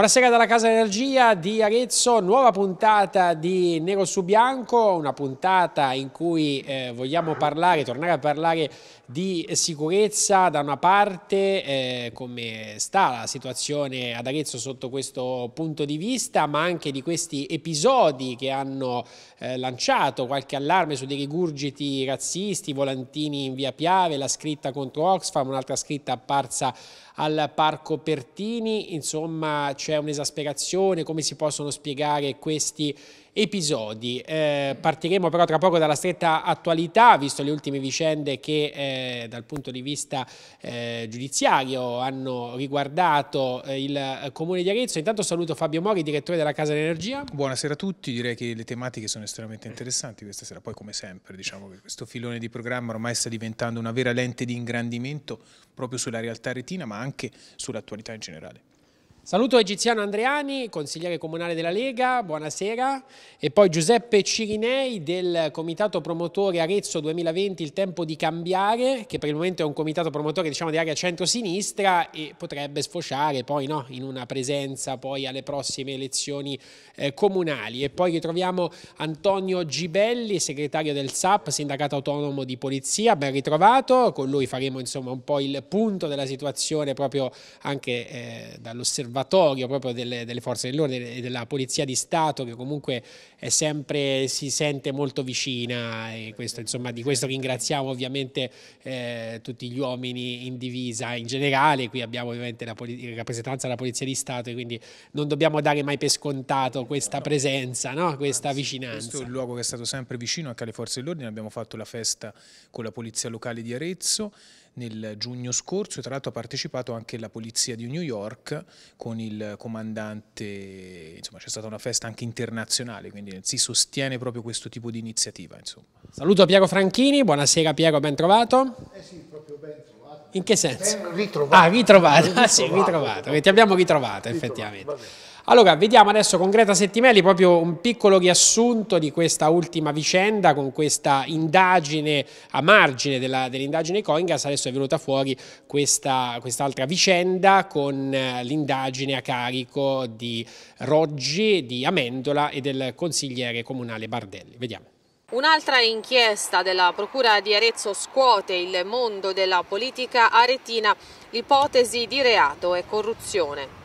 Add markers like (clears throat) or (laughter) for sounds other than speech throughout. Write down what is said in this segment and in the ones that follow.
Buonasera dalla Casa Energia di Arezzo, nuova puntata di Nero su Bianco, una puntata in cui eh, vogliamo parlare, tornare a parlare di sicurezza da una parte, eh, come sta la situazione ad Arezzo sotto questo punto di vista, ma anche di questi episodi che hanno eh, lanciato qualche allarme su dei rigurgiti razzisti, volantini in via Piave, la scritta contro Oxfam, un'altra scritta apparsa al Parco Pertini, insomma c'è un'esasperazione, come si possono spiegare questi episodi. Eh, partiremo però tra poco dalla stretta attualità, visto le ultime vicende che eh, dal punto di vista eh, giudiziario hanno riguardato eh, il Comune di Arezzo. Intanto saluto Fabio Mori, direttore della Casa dell'Energia. Buonasera a tutti, direi che le tematiche sono estremamente interessanti questa sera, poi come sempre diciamo che questo filone di programma ormai sta diventando una vera lente di ingrandimento proprio sulla realtà retina ma anche sull'attualità in generale. Saluto Egiziano Andreani, consigliere comunale della Lega, buonasera, e poi Giuseppe Cirinei del comitato promotore Arezzo 2020 Il Tempo di Cambiare, che per il momento è un comitato promotore diciamo, di area centro-sinistra e potrebbe sfociare poi no, in una presenza poi alle prossime elezioni eh, comunali. E poi ritroviamo Antonio Gibelli, segretario del SAP, sindacato autonomo di polizia, ben ritrovato, con lui faremo insomma un po' il punto della situazione proprio anche eh, dall'osservazione osservatorio proprio delle, delle forze dell'ordine e della polizia di Stato che comunque è sempre, si sente molto vicina e questo, insomma, di questo ringraziamo ovviamente eh, tutti gli uomini in divisa in generale, qui abbiamo ovviamente la, la rappresentanza della polizia di Stato e quindi non dobbiamo dare mai per scontato questa presenza, no? questa vicinanza. Questo è un luogo che è stato sempre vicino anche alle forze dell'ordine, abbiamo fatto la festa con la polizia locale di Arezzo, nel giugno scorso e tra l'altro ha partecipato anche la polizia di New York con il comandante, insomma c'è stata una festa anche internazionale, quindi si sostiene proprio questo tipo di iniziativa. Insomma. Saluto Piero Franchini, buonasera Piero, ben trovato. Eh sì, proprio ben trovato. In che senso? Ben ritrovato. Ah, ritrovato, ritrovato. (laughs) sì, ritrovato, ti abbiamo ritrovato effettivamente. Allora, vediamo adesso con Greta Settimelli proprio un piccolo riassunto di questa ultima vicenda con questa indagine a margine dell'indagine dell Coingas, adesso è venuta fuori questa quest'altra vicenda con eh, l'indagine a carico di Roggi, di Amendola e del consigliere comunale Bardelli. Vediamo. Un'altra inchiesta della Procura di Arezzo scuote il mondo della politica aretina, l'ipotesi di reato e corruzione.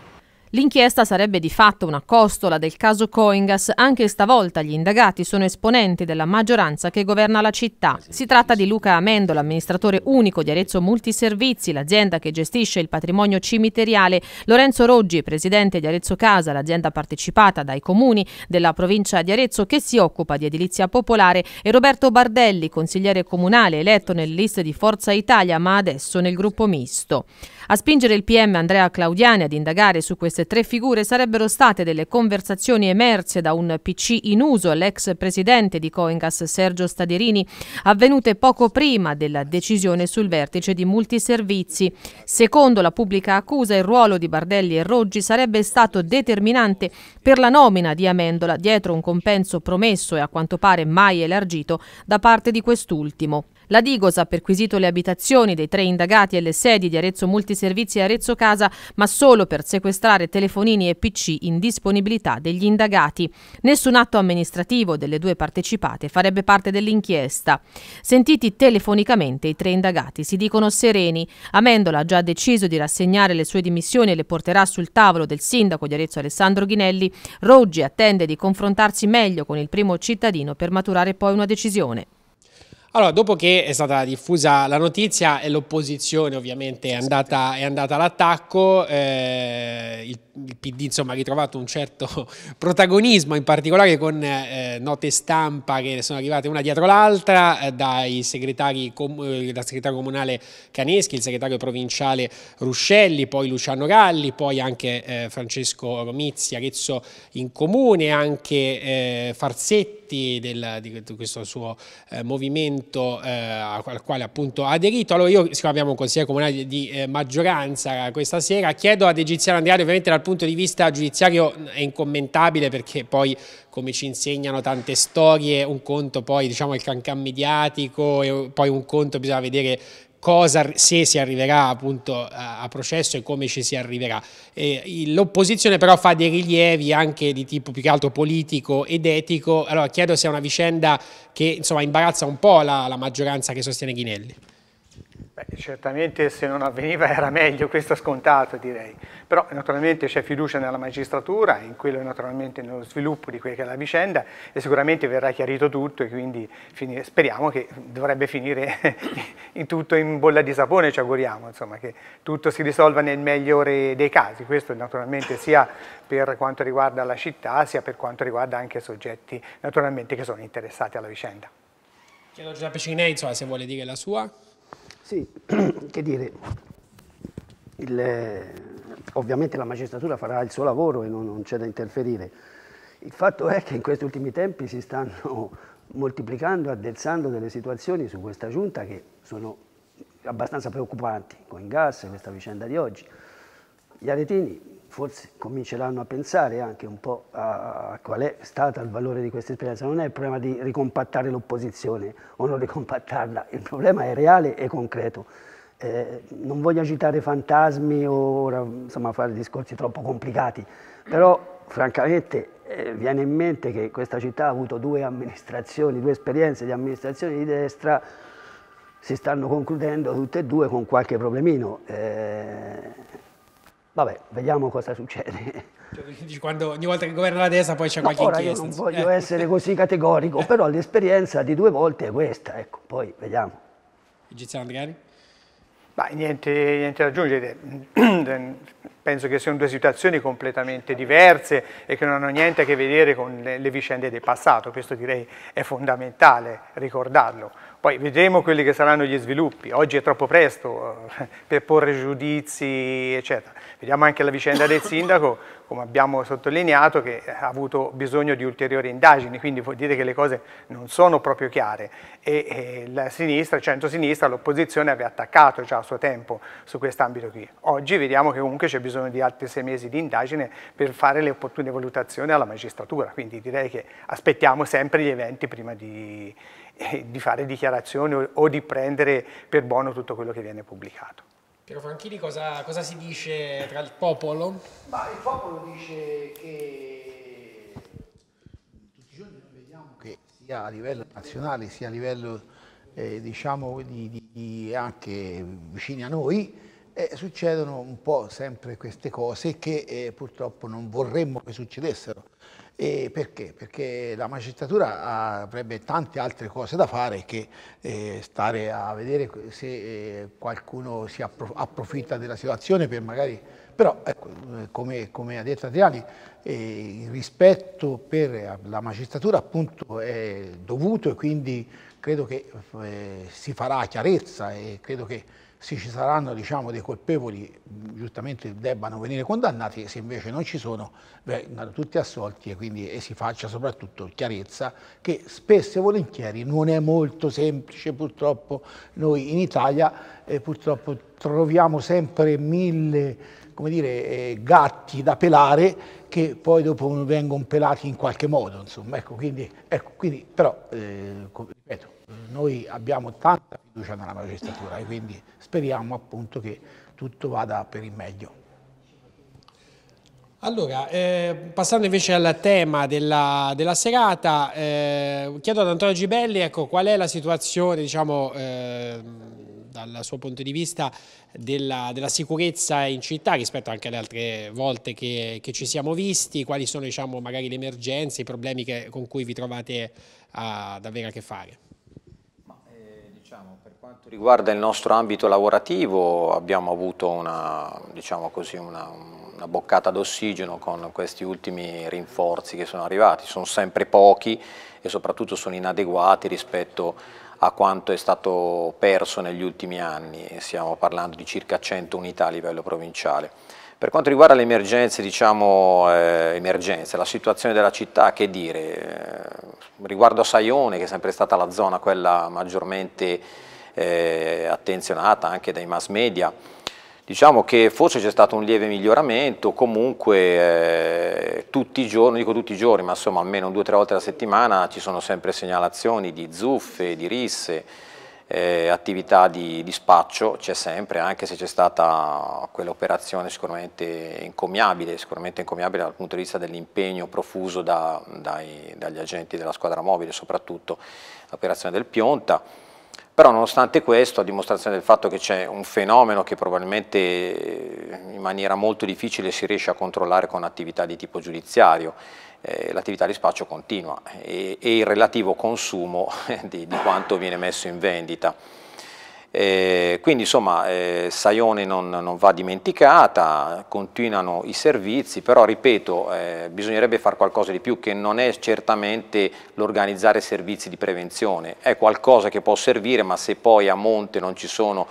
L'inchiesta sarebbe di fatto una costola del caso Coingas, anche stavolta gli indagati sono esponenti della maggioranza che governa la città. Si tratta di Luca Amendo, l'amministratore unico di Arezzo Multiservizi, l'azienda che gestisce il patrimonio cimiteriale, Lorenzo Roggi, presidente di Arezzo Casa, l'azienda partecipata dai comuni della provincia di Arezzo che si occupa di edilizia popolare, e Roberto Bardelli, consigliere comunale eletto nelle liste di Forza Italia ma adesso nel gruppo misto. A spingere il PM Andrea Claudiani ad indagare su queste tre figure sarebbero state delle conversazioni emerse da un PC in uso all'ex presidente di Coingas Sergio Staderini, avvenute poco prima della decisione sul vertice di multiservizi. Secondo la pubblica accusa, il ruolo di Bardelli e Roggi sarebbe stato determinante per la nomina di Amendola dietro un compenso promesso e a quanto pare mai elargito da parte di quest'ultimo. La Digos ha perquisito le abitazioni dei tre indagati e le sedi di Arezzo Multiservizi e Arezzo Casa, ma solo per sequestrare telefonini e PC in disponibilità degli indagati. Nessun atto amministrativo delle due partecipate farebbe parte dell'inchiesta. Sentiti telefonicamente i tre indagati si dicono sereni. Amendola ha già deciso di rassegnare le sue dimissioni e le porterà sul tavolo del sindaco di Arezzo Alessandro Ghinelli. Roggi attende di confrontarsi meglio con il primo cittadino per maturare poi una decisione. Allora, dopo che è stata diffusa la notizia e l'opposizione ovviamente è andata, andata all'attacco, eh, il il PD insomma, ha ritrovato un certo (laughs) protagonismo, in particolare con eh, note stampa che sono arrivate una dietro l'altra eh, dai segretari com- eh, dal segretario comunale Caneschi, il segretario provinciale Ruscelli, poi Luciano Galli, poi anche eh, Francesco Romizzi, Arezzo in Comune, anche eh, Farsetti del, di questo suo eh, movimento al quale appunto ha aderito. Allora io, siccome abbiamo un consiglio comunale di, di maggioranza questa sera, chiedo ad Egiziano Andriani ovviamente dal punto di vista giudiziario è incommentabile perché poi come ci insegnano tante storie, un conto poi diciamo il cancan mediatico e poi un conto bisogna vedere cosa, se si arriverà appunto a processo e come ci si arriverà. L'opposizione però fa dei rilievi anche di tipo più che altro politico ed etico, allora chiedo se è una vicenda che insomma, imbarazza un po' la, la maggioranza che sostiene Ghinelli. Beh, certamente se non avveniva era meglio, questo è scontato direi, però naturalmente c'è fiducia nella magistratura, in quello naturalmente nello sviluppo di quella che è la vicenda e sicuramente verrà chiarito tutto e quindi speriamo che dovrebbe finire (laughs) in tutto in bolla di sapone, ci auguriamo insomma, che tutto si risolva nel migliore dei casi, questo naturalmente sia per quanto riguarda la città sia per quanto riguarda anche i soggetti naturalmente che sono interessati alla vicenda. Chiedo a Giuseppe Cignei se vuole dire la sua. Sì, (clears throat) che dire, il, eh, ovviamente la magistratura farà il suo lavoro e non, non c'è da interferire. Il fatto è che in questi ultimi tempi si stanno (laughs) moltiplicando, addensando delle situazioni su questa giunta che sono abbastanza preoccupanti, con gas, questa vicenda di oggi. Gli aretini forse cominceranno a pensare anche un po' a qual è stato il valore di questa esperienza. Non è il problema di ricompattare l'opposizione o non ricompattarla, il problema è reale e concreto. Eh, non voglio agitare fantasmi o insomma, fare discorsi troppo complicati, però francamente eh, viene in mente che questa città ha avuto due amministrazioni, due esperienze di amministrazione di destra, si stanno concludendo tutte e due con qualche problemino. Eh, Vabbè, vediamo cosa succede. Cioè, quando, ogni volta che governa la destra poi c'è no, qualche ora inchiesta. Io non voglio eh. essere così categorico, però l'esperienza di due volte è questa, ecco, poi vediamo. Egiziano Andriani? Ma niente, niente da aggiungere, (clears throat) penso che siano due situazioni completamente diverse e che non hanno niente a che vedere con le, le vicende del passato, questo direi è fondamentale ricordarlo. Poi vedremo quelli che saranno gli sviluppi, oggi è troppo presto eh, per porre giudizi, eccetera. Vediamo anche la vicenda del sindaco, come abbiamo sottolineato, che ha avuto bisogno di ulteriori indagini, quindi vuol dire che le cose non sono proprio chiare. E, e eh, la sinistra, il centro-sinistra, l'opposizione aveva attaccato già a suo tempo su quest'ambito qui. Oggi vediamo che comunque c'è bisogno di altri sei mesi di indagine per fare le opportune valutazioni alla magistratura, quindi direi che aspettiamo sempre gli eventi prima di eh, di fare dichiarazioni o, o, di prendere per buono tutto quello che viene pubblicato. Piero Franchini, cosa, cosa si dice tra il popolo? Ma il popolo dice che tutti i giorni noi vediamo che sia a livello nazionale sia a livello eh, diciamo di, di anche vicini a noi eh, succedono un po' sempre queste cose che eh, purtroppo non vorremmo che succedessero. E perché? Perché la magistratura avrebbe tante altre cose da fare che eh, stare a vedere se eh, qualcuno si approfitta della situazione per magari... Però, ecco, eh, come, come, ha detto Adriani, eh, il rispetto per la magistratura appunto è dovuto e quindi credo che si farà chiarezza e credo che se ci saranno diciamo, dei colpevoli giustamente debbano venire condannati, se invece non ci sono vengano tutti assolti e quindi e si faccia soprattutto chiarezza che spesso e volentieri non è molto semplice purtroppo noi in Italia eh, purtroppo troviamo sempre mille come dire, eh, gatti da pelare che poi dopo vengono pelati in qualche modo, insomma, ecco, quindi, ecco, quindi però, eh, ripeto, noi abbiamo tanta fiducia nella magistratura e quindi speriamo appunto che tutto vada per il meglio. Allora, eh, passando invece al tema della, della serata, eh, chiedo ad Antonio Gibelli ecco, qual è la situazione, diciamo, eh, dal suo punto di vista, della, della, sicurezza in città rispetto anche alle altre volte che, che ci siamo visti, quali sono diciamo, magari le emergenze, i problemi che, con cui vi trovate ad avere a che fare? Diciamo, per quanto riguarda il nostro ambito lavorativo abbiamo avuto una, diciamo così, una, una boccata d'ossigeno con questi ultimi rinforzi che sono arrivati, sono sempre pochi e soprattutto sono inadeguati rispetto a quanto è stato perso negli ultimi anni, stiamo parlando di circa 100 unità a livello provinciale. Per quanto riguarda le emergenze, diciamo, eh, emergenze, la situazione della città, che dire? Eh, riguardo a Saione, che è sempre stata la zona quella maggiormente eh, attenzionata anche dai mass media, diciamo che forse c'è stato un lieve miglioramento, comunque eh, tutti i giorni, dico tutti i giorni, ma insomma almeno due o tre volte alla settimana ci sono sempre segnalazioni di zuffe, di risse, eh, attività di, di spaccio c'è sempre, anche se c'è stata quell'operazione sicuramente incommiabile, sicuramente incommiabile dal punto di vista dell'impegno profuso da, dai, dagli agenti della squadra mobile, soprattutto l'operazione del Pionta. Però nonostante questo, a dimostrazione del fatto che c'è un fenomeno che probabilmente eh, in maniera molto difficile si riesce a controllare con attività di tipo giudiziario eh, l'attività di spaccio continua e, e il relativo consumo (laughs) di, di, quanto viene messo in vendita. Eh, quindi insomma eh, Saione non, non, va dimenticata, continuano i servizi, però ripeto eh, bisognerebbe fare qualcosa di più che non è certamente l'organizzare servizi di prevenzione, è qualcosa che può servire ma se poi a monte non ci sono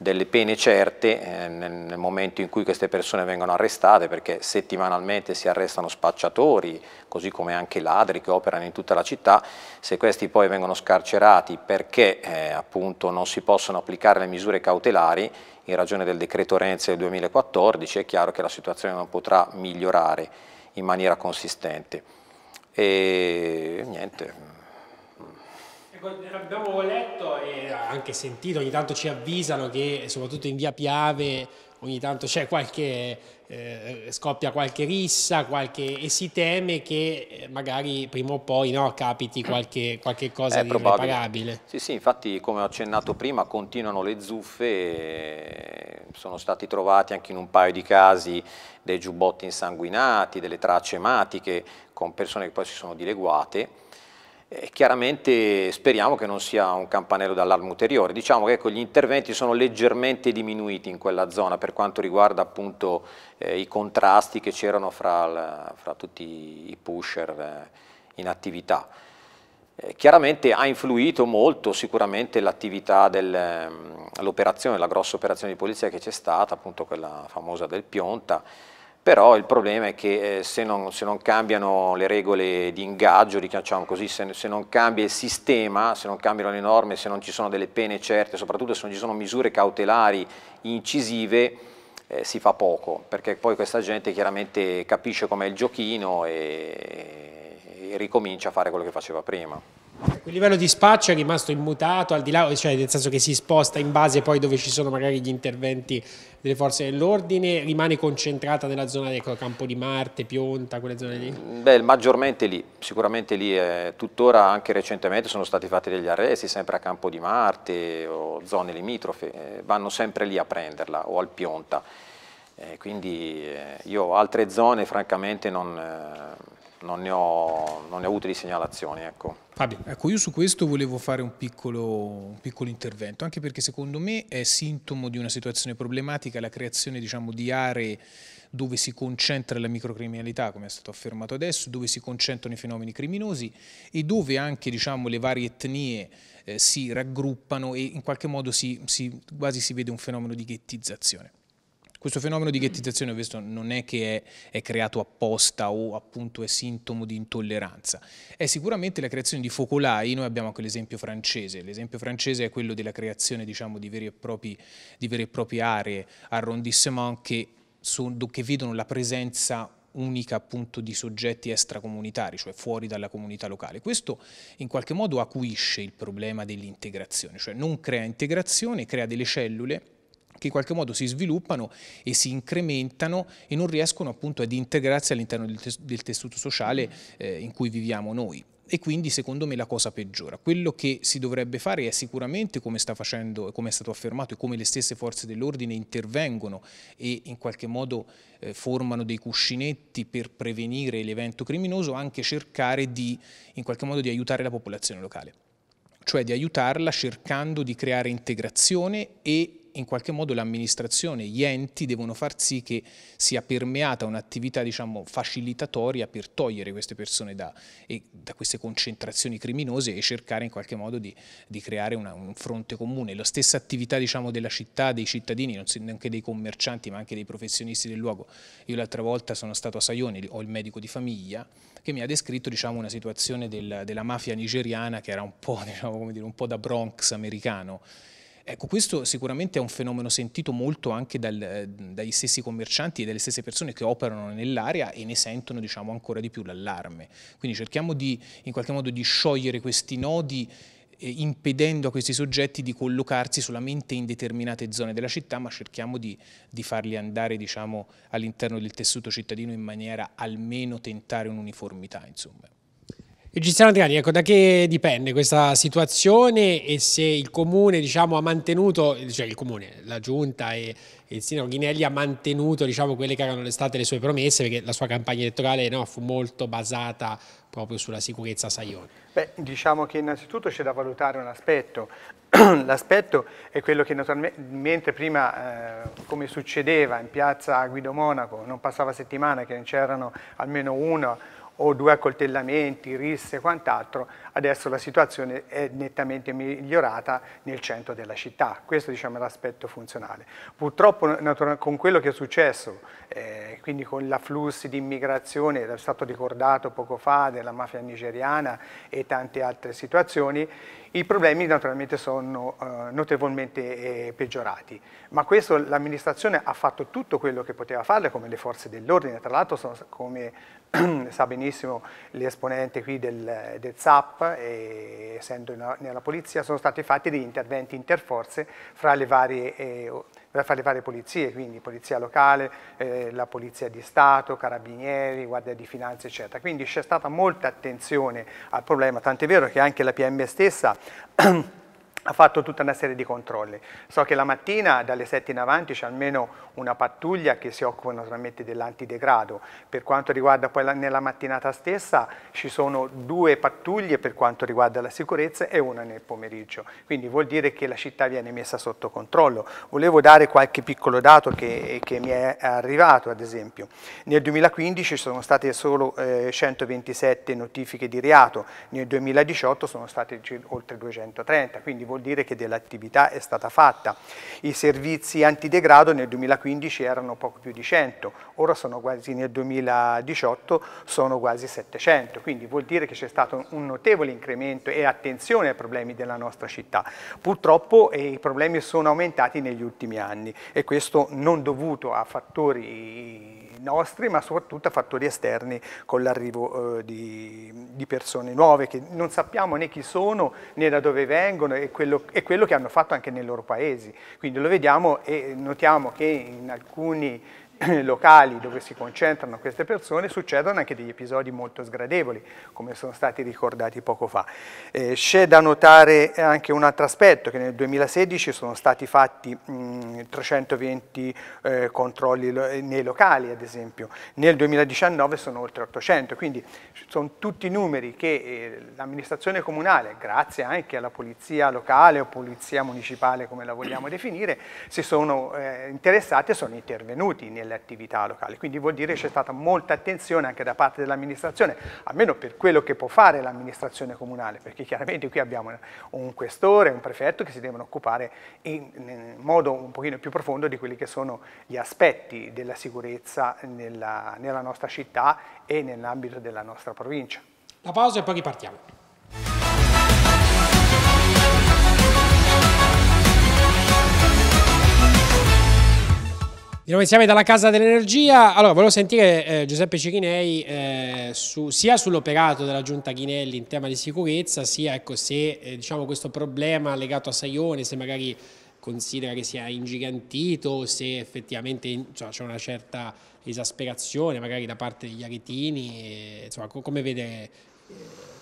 delle pene certe eh, nel momento in cui queste persone vengono arrestate, perché settimanalmente si arrestano spacciatori, così come anche ladri che operano in tutta la città, se questi poi vengono scarcerati perché eh, appunto non si possono applicare le misure cautelari, in ragione del decreto Renzi del 2014, è chiaro che la situazione non potrà migliorare in maniera consistente. E niente, Ecco, abbiamo letto e anche sentito, ogni tanto ci avvisano che soprattutto in via Piave ogni tanto c'è qualche, eh, scoppia qualche rissa qualche, e si teme che eh, magari prima o poi no, capiti qualche, qualche cosa di probabile. irreparabile. Sì, sì, infatti come ho accennato prima continuano le zuffe, eh, sono stati trovati anche in un paio di casi dei giubbotti insanguinati, delle tracce ematiche con persone che poi si sono dileguate chiaramente speriamo che non sia un campanello d'allarme ulteriore. Diciamo che ecco, gli interventi sono leggermente diminuiti in quella zona per quanto riguarda appunto, eh, i contrasti che c'erano fra, fra, tutti i pusher eh, in attività. Eh, chiaramente ha influito molto sicuramente l'attività dell'operazione, ehm, la grossa operazione di polizia che c'è stata, appunto quella famosa del Pionta, però il problema è che eh, se, non, se, non, cambiano le regole di ingaggio, diciamo così, se, se, non cambia il sistema, se non cambiano le norme, se non ci sono delle pene certe, soprattutto se non ci sono misure cautelari incisive, eh, si fa poco, perché poi questa gente chiaramente capisce com'è il giochino e, e ricomincia a fare quello che faceva prima. Il livello di spaccio è rimasto immutato, al di là, cioè nel senso che si sposta in base poi dove ci sono magari gli interventi delle forze dell'ordine, rimane concentrata nella zona del Campo di Marte, Pionta, quelle zone lì? Mm, beh, maggiormente lì, sicuramente lì, eh, tuttora anche recentemente sono stati fatti degli arresti sempre a Campo di Marte o zone limitrofe, eh, vanno sempre lì a prenderla o al Pionta, eh, quindi eh, io altre zone francamente non eh, non ne ho, non ne ho avute di segnalazioni. Ecco. Fabio, ecco, io su questo volevo fare un piccolo, un piccolo, intervento, anche perché secondo me è sintomo di una situazione problematica la creazione diciamo, di aree dove si concentra la microcriminalità, come è stato affermato adesso, dove si concentrano i fenomeni criminosi e dove anche diciamo, le varie etnie eh, si raggruppano e in qualche modo si, si, quasi si vede un fenomeno di ghettizzazione. Questo fenomeno di ghettizzazione visto, non è che è, è, creato apposta o appunto è sintomo di intolleranza, è sicuramente la creazione di focolai, noi abbiamo anche l'esempio francese, l'esempio francese è quello della creazione diciamo, di, propri, di, vere e proprie aree, arrondissement che, su, che vedono la presenza unica appunto di soggetti extracomunitari, cioè fuori dalla comunità locale. Questo in qualche modo acuisce il problema dell'integrazione, cioè non crea integrazione, crea delle cellule che in qualche modo si sviluppano e si incrementano e non riescono appunto ad integrarsi all'interno del, tes del, tessuto sociale eh, in cui viviamo noi e quindi secondo me la cosa peggiora. Quello che si dovrebbe fare è sicuramente come sta facendo, come è stato affermato e come le stesse forze dell'ordine intervengono e in qualche modo eh, formano dei cuscinetti per prevenire l'evento criminoso, anche cercare di in qualche modo di aiutare la popolazione locale cioè di aiutarla cercando di creare integrazione e in qualche modo l'amministrazione, gli enti devono far sì che sia permeata un'attività diciamo, facilitatoria per togliere queste persone da, da, queste concentrazioni criminose e cercare in qualche modo di, di creare una, un fronte comune. La stessa attività diciamo, della città, dei cittadini, non neanche dei commercianti ma anche dei professionisti del luogo. Io l'altra volta sono stato a Saione, ho il medico di famiglia, che mi ha descritto diciamo, una situazione del, della mafia nigeriana che era un po', (laughs) diciamo, dire, un po da Bronx americano Ecco, questo sicuramente è un fenomeno sentito molto anche dal, eh, dagli stessi commercianti e dalle stesse persone che operano nell'area e ne sentono diciamo, ancora di più l'allarme. Quindi cerchiamo di, in qualche modo di sciogliere questi nodi eh, impedendo a questi soggetti di collocarsi solamente in determinate zone della città, ma cerchiamo di, di farli andare diciamo, all'interno del tessuto cittadino in maniera almeno tentare un'uniformità. Egiziano Adriani, ecco, da che dipende questa situazione e se il Comune diciamo, ha mantenuto, cioè il Comune, la Giunta e, e il Sindaco Ghinelli ha mantenuto diciamo, quelle che erano state le sue promesse perché la sua campagna elettorale no, fu molto basata proprio sulla sicurezza a Saione. Beh, diciamo che innanzitutto c'è da valutare un aspetto. (clears throat) L'aspetto è quello che naturalmente prima, eh, come succedeva in piazza Guido Monaco, non passava settimana che non c'erano almeno uno o due accoltellamenti, risse e quant'altro, adesso la situazione è nettamente migliorata nel centro della città. Questo diciamo, è l'aspetto funzionale. Purtroppo con quello che è successo, eh, quindi con l'afflusso di immigrazione, è stato ricordato poco fa della mafia nigeriana e tante altre situazioni, i problemi naturalmente sono eh, notevolmente eh, peggiorati. Ma questo l'amministrazione ha fatto tutto quello che poteva fare, come le forze dell'ordine, tra l'altro come (clears throat) sa benissimo l'esponente qui del, del SAP, e, essendo in, nella polizia, sono stati fatti degli interventi interforze fra le varie, eh, fra le varie polizie, quindi polizia locale, eh, la polizia di Stato, carabinieri, guardia di finanza, eccetera. Quindi c'è stata molta attenzione al problema, tant'è vero che anche la PM stessa (clears throat) ha fatto tutta una serie di controlli. So che la mattina dalle 7 in avanti c'è almeno una pattuglia che si occupa naturalmente dell'antidegrado. Per quanto riguarda poi la, nella mattinata stessa ci sono due pattuglie per quanto riguarda la sicurezza e una nel pomeriggio. Quindi vuol dire che la città viene messa sotto controllo. Volevo dare qualche piccolo dato che, che mi è arrivato ad esempio. Nel 2015 ci sono state solo eh, 127 notifiche di reato, nel 2018 sono state oltre 230, quindi vuol vuol dire che dell'attività è stata fatta. I servizi antidegrado nel 2015 erano poco più di 100, ora sono quasi nel 2018 sono quasi 700, quindi vuol dire che c'è stato un notevole incremento e attenzione ai problemi della nostra città. Purtroppo eh, i problemi sono aumentati negli ultimi anni e questo non dovuto a fattori nostri ma soprattutto a fattori esterni con l'arrivo eh, di, di persone nuove che non sappiamo né chi sono né da dove vengono e quello, è quello che hanno fatto anche nei loro paesi. Quindi lo vediamo e notiamo che in alcuni (clears throat) locali dove si concentrano queste persone succedono anche degli episodi molto sgradevoli, come sono stati ricordati poco fa. Eh, c'è da notare anche un altro aspetto, che nel 2016 sono stati fatti mh, mm, 320 eh, controlli lo nei locali, ad esempio, nel 2019 sono oltre 800, quindi sono tutti numeri che eh, l'amministrazione comunale, grazie anche alla polizia locale o polizia municipale, come la vogliamo definire, si sono eh, interessati e sono intervenuti nel nelle attività locali. Quindi vuol dire che c'è stata molta attenzione anche da parte dell'amministrazione, almeno per quello che può fare l'amministrazione comunale, perché chiaramente qui abbiamo un questore, un prefetto che si devono occupare in, in modo un pochino più profondo di quelli che sono gli aspetti della sicurezza nella, nella nostra città e nell'ambito della nostra provincia. La pausa e poi ripartiamo. Di nuovo insieme dalla Casa dell'Energia. Allora, volevo sentire eh, Giuseppe Cirinei eh, su, sia sull'operato della Giunta Ghinelli in tema di sicurezza, sia ecco, se eh, diciamo, questo problema legato a Saione, se magari considera che sia ingigantito, se effettivamente c'è una certa esasperazione magari da parte degli aretini, eh, insomma, come vede eh,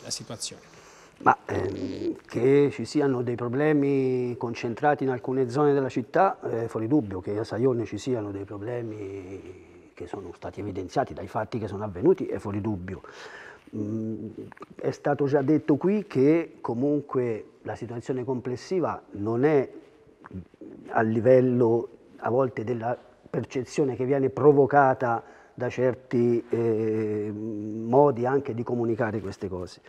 la situazione. Ma ehm, che ci siano dei problemi concentrati in alcune zone della città, è fuori dubbio che a Saione ci siano dei problemi che sono stati evidenziati dai fatti che sono avvenuti, è fuori dubbio. Mm, è stato già detto qui che comunque la situazione complessiva non è a livello a volte della percezione che viene provocata da certi eh, modi anche di comunicare queste cose.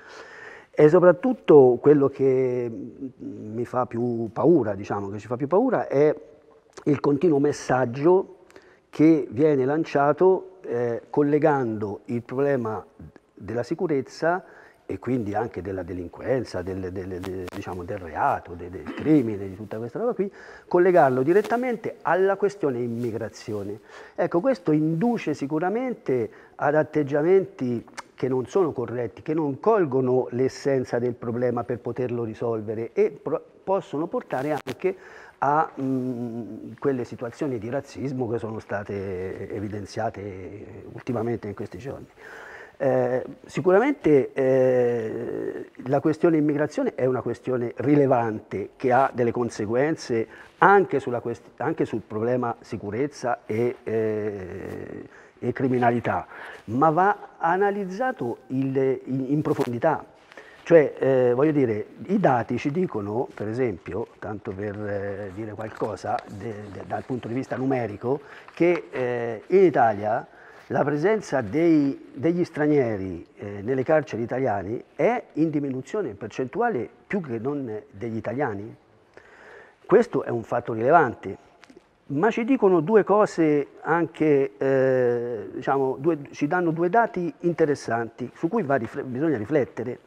E soprattutto quello che mm, mi fa più paura, diciamo che ci fa più paura, è il continuo messaggio che viene lanciato eh, collegando il problema della sicurezza e quindi anche della delinquenza, del, del, del, diciamo, del reato, del, del crimine, di tutta questa roba qui, collegarlo direttamente alla questione immigrazione. Ecco, questo induce sicuramente ad atteggiamenti che non sono corretti, che non colgono l'essenza del problema per poterlo risolvere e possono portare anche a mh, mm, quelle situazioni di razzismo che sono state evidenziate ultimamente in questi giorni. Eh, sicuramente eh, la questione immigrazione è una questione rilevante che ha delle conseguenze anche, anche sul problema sicurezza e eh, e criminalità, ma va analizzato il, in, in, profondità. Cioè, eh, voglio dire, i dati ci dicono, per esempio, tanto per eh, dire qualcosa de, de, dal punto di vista numerico, che eh, in Italia la presenza dei, degli stranieri eh, nelle carceri italiane è in diminuzione percentuale più che non degli italiani. Questo è un fatto rilevante ma ci dicono due cose anche, eh, diciamo, due, ci danno due dati interessanti su cui rifle bisogna riflettere.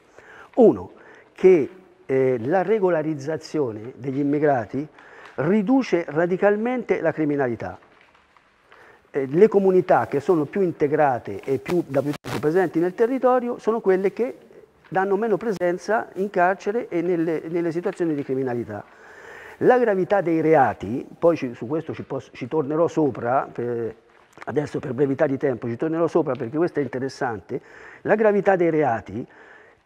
Uno, che eh, la regolarizzazione degli immigrati riduce radicalmente la criminalità. Eh, le comunità che sono più integrate e più, da più tempo presenti nel territorio sono quelle che danno meno presenza in carcere e nelle, nelle situazioni di criminalità. La gravità dei reati, poi ci, su questo ci, posso, ci tornerò sopra, per, eh, adesso per brevità di tempo ci tornerò sopra perché questo è interessante, la gravità dei reati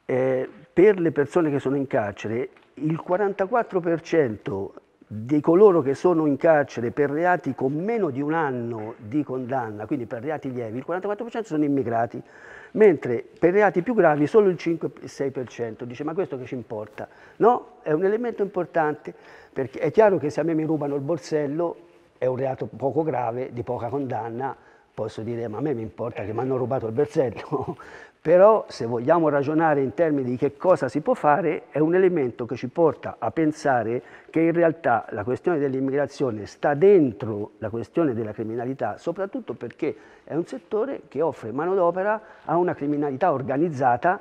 eh, per le persone che sono in carcere, il 44% di coloro che sono in carcere per reati con meno di un anno di condanna, quindi per reati lievi, il 44% sono immigrati, mentre per reati più gravi solo il 5-6%. Dice ma questo che ci importa? No, è un elemento importante perché è chiaro che se a me mi rubano il borsello è un reato poco grave, di poca condanna, posso dire ma a me mi importa che mi hanno rubato il borsello, però se vogliamo ragionare in termini di che cosa si può fare, è un elemento che ci porta a pensare che in realtà la questione dell'immigrazione sta dentro la questione della criminalità, soprattutto perché è un settore che offre manodopera a una criminalità organizzata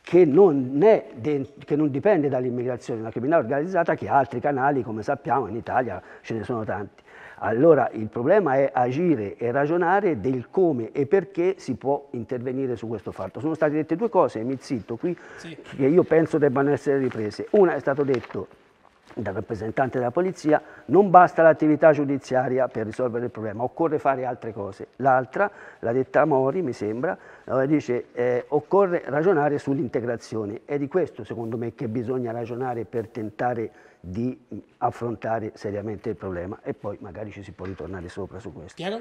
che non, che non dipende dall'immigrazione, una criminalità organizzata che ha altri canali, come sappiamo in Italia ce ne sono tanti. Allora il problema è agire e ragionare del come e perché si può intervenire su questo fatto. Sono state dette due cose, mi zitto qui, sì. che io penso debbano essere riprese. Una è stato detto dal rappresentante della polizia, non basta l'attività giudiziaria per risolvere il problema, occorre fare altre cose. L'altra, l'ha detta Mori, mi sembra, dice eh, occorre ragionare sull'integrazione. È di questo, secondo me, che bisogna ragionare per tentare di mm, affrontare seriamente il problema e poi magari ci si può ritornare sopra su questo. Piano?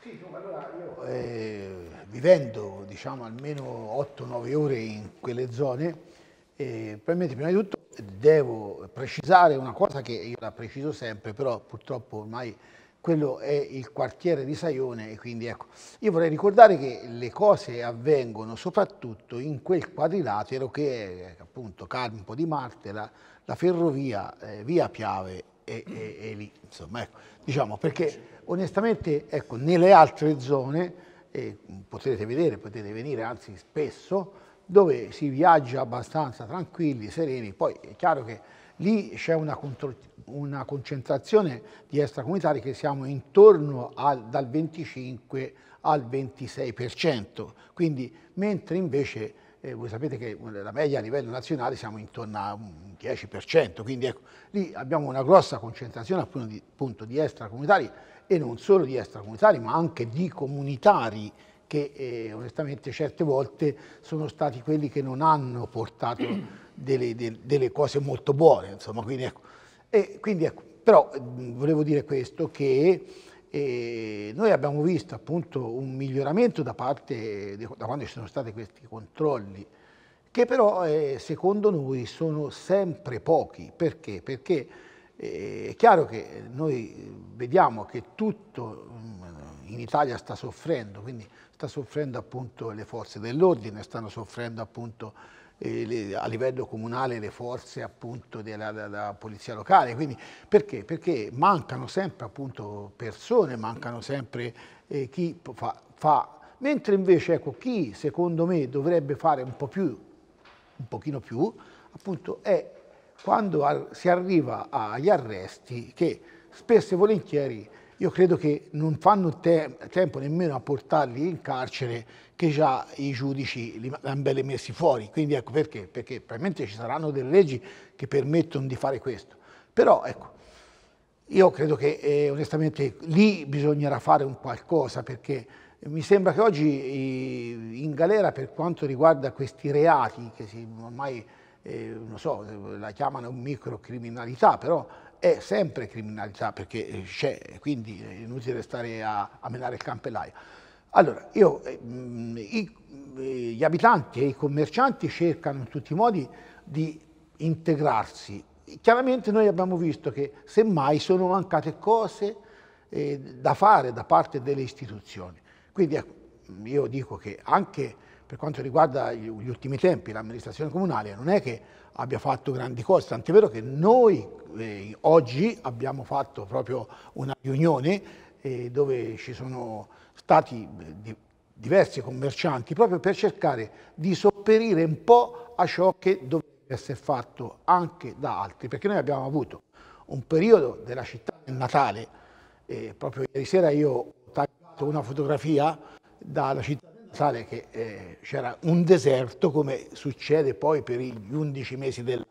Sì, allora io eh, vivendo diciamo, almeno 8-9 ore in quelle zone, probabilmente prima di tutto devo precisare una cosa che io la preciso sempre, però purtroppo ormai quello è il quartiere di Saione e quindi ecco, io vorrei ricordare che le cose avvengono soprattutto in quel quadrilatero che è appunto Campo di Marte, la, la ferrovia eh, via Piave e, e, e, lì, insomma, ecco, diciamo perché onestamente ecco, nelle altre zone, eh, potrete vedere, potete venire anzi spesso, dove si viaggia abbastanza tranquilli, sereni, poi è chiaro che lì c'è una, una, concentrazione di extracomunitari che siamo intorno al, dal 25 al 26%, quindi mentre invece eh, voi sapete che la media a livello nazionale siamo intorno al 10%, quindi ecco, lì abbiamo una grossa concentrazione appunto di, appunto di extracomunitari e non solo di extracomunitari ma anche di comunitari che eh, onestamente certe volte sono stati quelli che non hanno portato (clears throat) delle, de, delle cose molto buone. Insomma, quindi, ecco. quindi ecco. però mh, mm, volevo dire questo che e eh, noi abbiamo visto appunto un miglioramento da parte da quando ci sono stati questi controlli che però eh, secondo noi sono sempre pochi perché perché eh, è chiaro che noi vediamo che tutto mm, in Italia sta soffrendo quindi sta soffrendo appunto le forze dell'ordine, stanno soffrendo appunto eh, le, a livello comunale le forze appunto della, della polizia locale. Quindi, perché? Perché mancano sempre appunto persone, mancano sempre eh, chi fa, fa, mentre invece ecco, chi secondo me dovrebbe fare un po' più, un pochino più, appunto è quando si arriva agli arresti che spesso e volentieri io credo che non fanno te tempo nemmeno a portarli in carcere che già i giudici li hanno belli messi fuori. Quindi ecco perché? Perché probabilmente ci saranno delle leggi che permettono di fare questo. Però ecco, io credo che eh, onestamente lì bisognerà fare un qualcosa perché mi sembra che oggi eh, in galera per quanto riguarda questi reati che si ormai... Eh, non so, la chiamano microcriminalità, però è sempre criminalità perché eh, c'è, quindi è inutile stare a, a menare il campellaio. Allora, io, eh, mm, i, eh, gli abitanti e i commercianti cercano in tutti i modi di integrarsi. Chiaramente noi abbiamo visto che semmai sono mancate cose eh, da fare da parte delle istituzioni. Quindi ecco, mm, io dico che anche per quanto riguarda gli ultimi tempi l'amministrazione comunale non è che abbia fatto grandi cose, tant'è vero che noi eh, oggi abbiamo fatto proprio una riunione eh, dove ci sono stati eh, di, diversi commercianti proprio per cercare di sopperire un po' a ciò che doveva essere fatto anche da altri, perché noi abbiamo avuto un periodo della città del Natale, eh, proprio ieri sera io ho tagliato una fotografia dalla città sale che eh, c'era un deserto, come succede poi per gli 11 mesi dell'anno,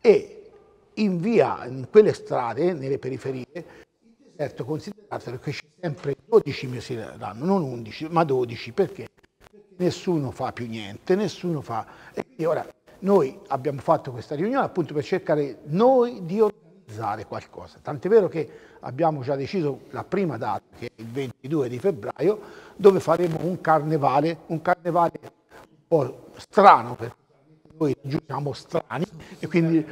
e in via, in quelle strade, nelle periferie, il deserto considerate che c'è sempre 12 mesi dell'anno, non 11, ma 12, perché? nessuno fa più niente, nessuno fa... E quindi ora noi abbiamo fatto questa riunione appunto per cercare noi di organizzare organizzare qualcosa. Tant'è vero che abbiamo già deciso la prima data, che è il 22 di febbraio, dove faremo un carnevale, un carnevale un po' strano, perché noi giudiamo strani e quindi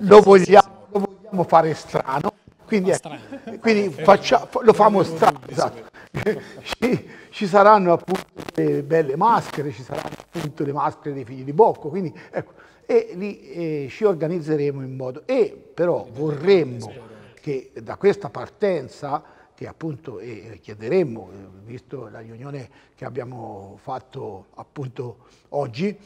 lo vogliamo, lo vogliamo fare strano. Quindi, eh, quindi faccia, lo famo strano, esatto ci, ci, saranno appunto le belle maschere, ci saranno appunto le maschere dei figli di Bocco, quindi ecco, e lì eh, ci organizzeremo in modo. E però vorremmo che da questa partenza, che appunto eh, chiederemmo, eh, visto la riunione che abbiamo fatto appunto oggi,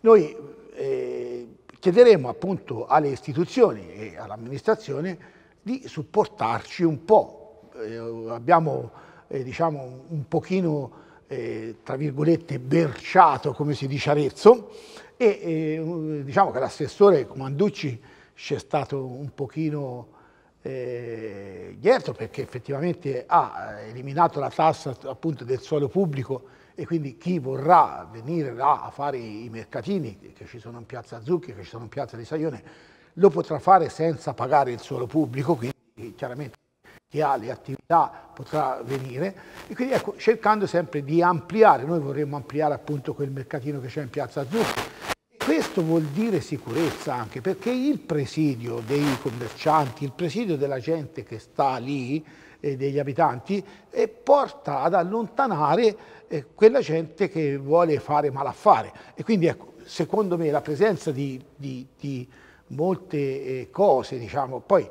noi eh, chiederemo appunto alle istituzioni e all'amministrazione di supportarci un po'. Eh, abbiamo eh, diciamo, un pochino, eh, tra virgolette, berciato, come si dice a Arezzo, e eh, diciamo che l'assessore Comanducci c'è stato un pochino dietro eh, perché effettivamente ha eh, eliminato la tassa appunto del suolo pubblico e quindi chi vorrà venire là a fare i mercatini che ci sono in piazza Zucchi, che ci sono in piazza di Saione, lo potrà fare senza pagare il suolo pubblico, quindi chiaramente chi ha le attività potrà venire e quindi ecco, cercando sempre di ampliare, noi vorremmo ampliare appunto quel mercatino che c'è in Piazza Azzurra. Questo vuol dire sicurezza anche perché il presidio dei commercianti, il presidio della gente che sta lì, eh, degli abitanti, eh, porta ad allontanare eh, quella gente che vuole fare malaffare. E quindi ecco, secondo me la presenza di, di, di molte eh, cose, diciamo, poi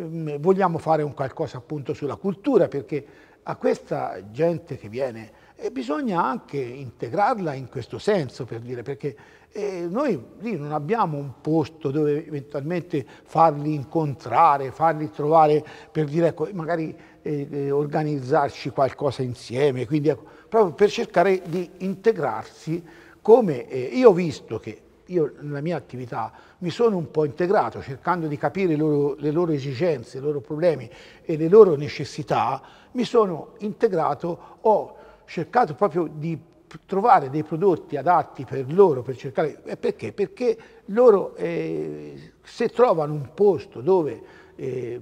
Ehm, vogliamo fare un qualcosa appunto sulla cultura perché a questa gente che viene e eh, bisogna anche integrarla in questo senso per dire perché eh, noi lì non abbiamo un posto dove eventualmente farli incontrare, farli trovare per dire ecco, magari eh, eh organizzarci qualcosa insieme, quindi ecco, proprio per cercare di integrarsi come eh, io ho visto che io nella mia attività mi sono un po' integrato cercando di capire loro, le loro esigenze, i loro problemi e le loro necessità, mi sono integrato, ho cercato proprio di trovare dei prodotti adatti per loro, per cercare, perché? Perché loro eh, se trovano un posto dove eh,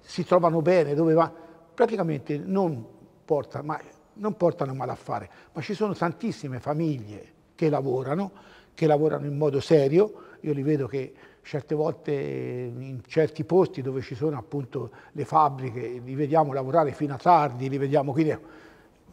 si trovano bene, dove va, praticamente non, porta, ma, non portano malaffare, ma ci sono tantissime famiglie che lavorano che lavorano in modo serio, io li vedo che certe volte eh, in certi posti dove ci sono appunto le fabbriche, li vediamo lavorare fino a tardi, li vediamo quindi... Ecco.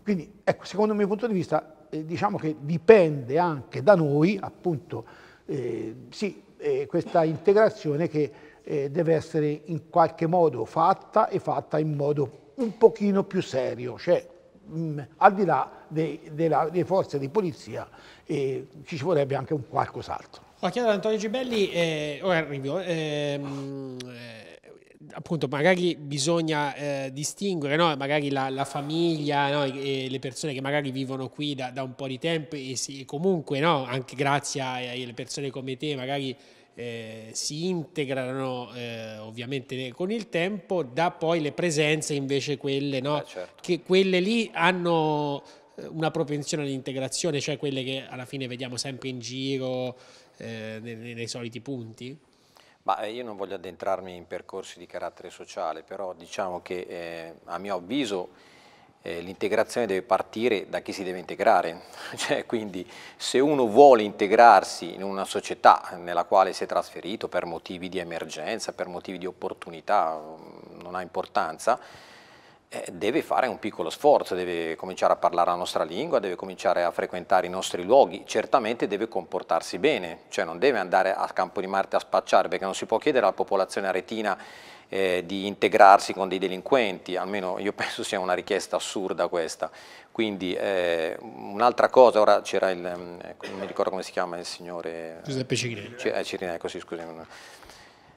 Quindi ecco, secondo il mio punto di vista eh, diciamo che dipende anche da noi appunto eh, sì, eh, questa integrazione che eh, deve essere in qualche modo fatta e fatta in modo un pochino più serio, cioè mh, mm, al di là dei, della, delle forze di polizia eh, ci ci vorrebbe anche un qualcos'altro. Ho chiesto ad Antonio Gibelli, eh, ora arrivo, ehm, eh, appunto magari bisogna eh, distinguere no? magari la, la famiglia no? e, e le persone che magari vivono qui da, da un po' di tempo e, si, e comunque no? anche grazie alle persone come te magari eh, si integrano eh, ovviamente con il tempo, da poi le presenze invece quelle, no? eh, certo. che quelle lì hanno eh, una propensione all'integrazione, cioè quelle che alla fine vediamo sempre in giro eh, nei, nei, soliti punti? Ma io non voglio addentrarmi in percorsi di carattere sociale, però diciamo che a mio avviso eh, l'integrazione deve partire da chi si deve integrare, (laughs) cioè, quindi se uno vuole integrarsi in una società nella quale si è trasferito per motivi di emergenza, per motivi di opportunità, mm, non ha importanza, eh, deve fare un piccolo sforzo, deve cominciare a parlare la nostra lingua, deve cominciare a frequentare i nostri luoghi, certamente deve comportarsi bene, cioè non deve andare a Campo di Marte a spacciare perché non si può chiedere alla popolazione aretina eh, di integrarsi con dei delinquenti, almeno io (laughs) penso sia una richiesta assurda questa. Quindi eh, un'altra cosa, ora c'era il, mm, ecco, non mi ricordo come si chiama il signore... Giuseppe Cirinelli. Cioè, eh, Cirinelli, così ecco, scusami.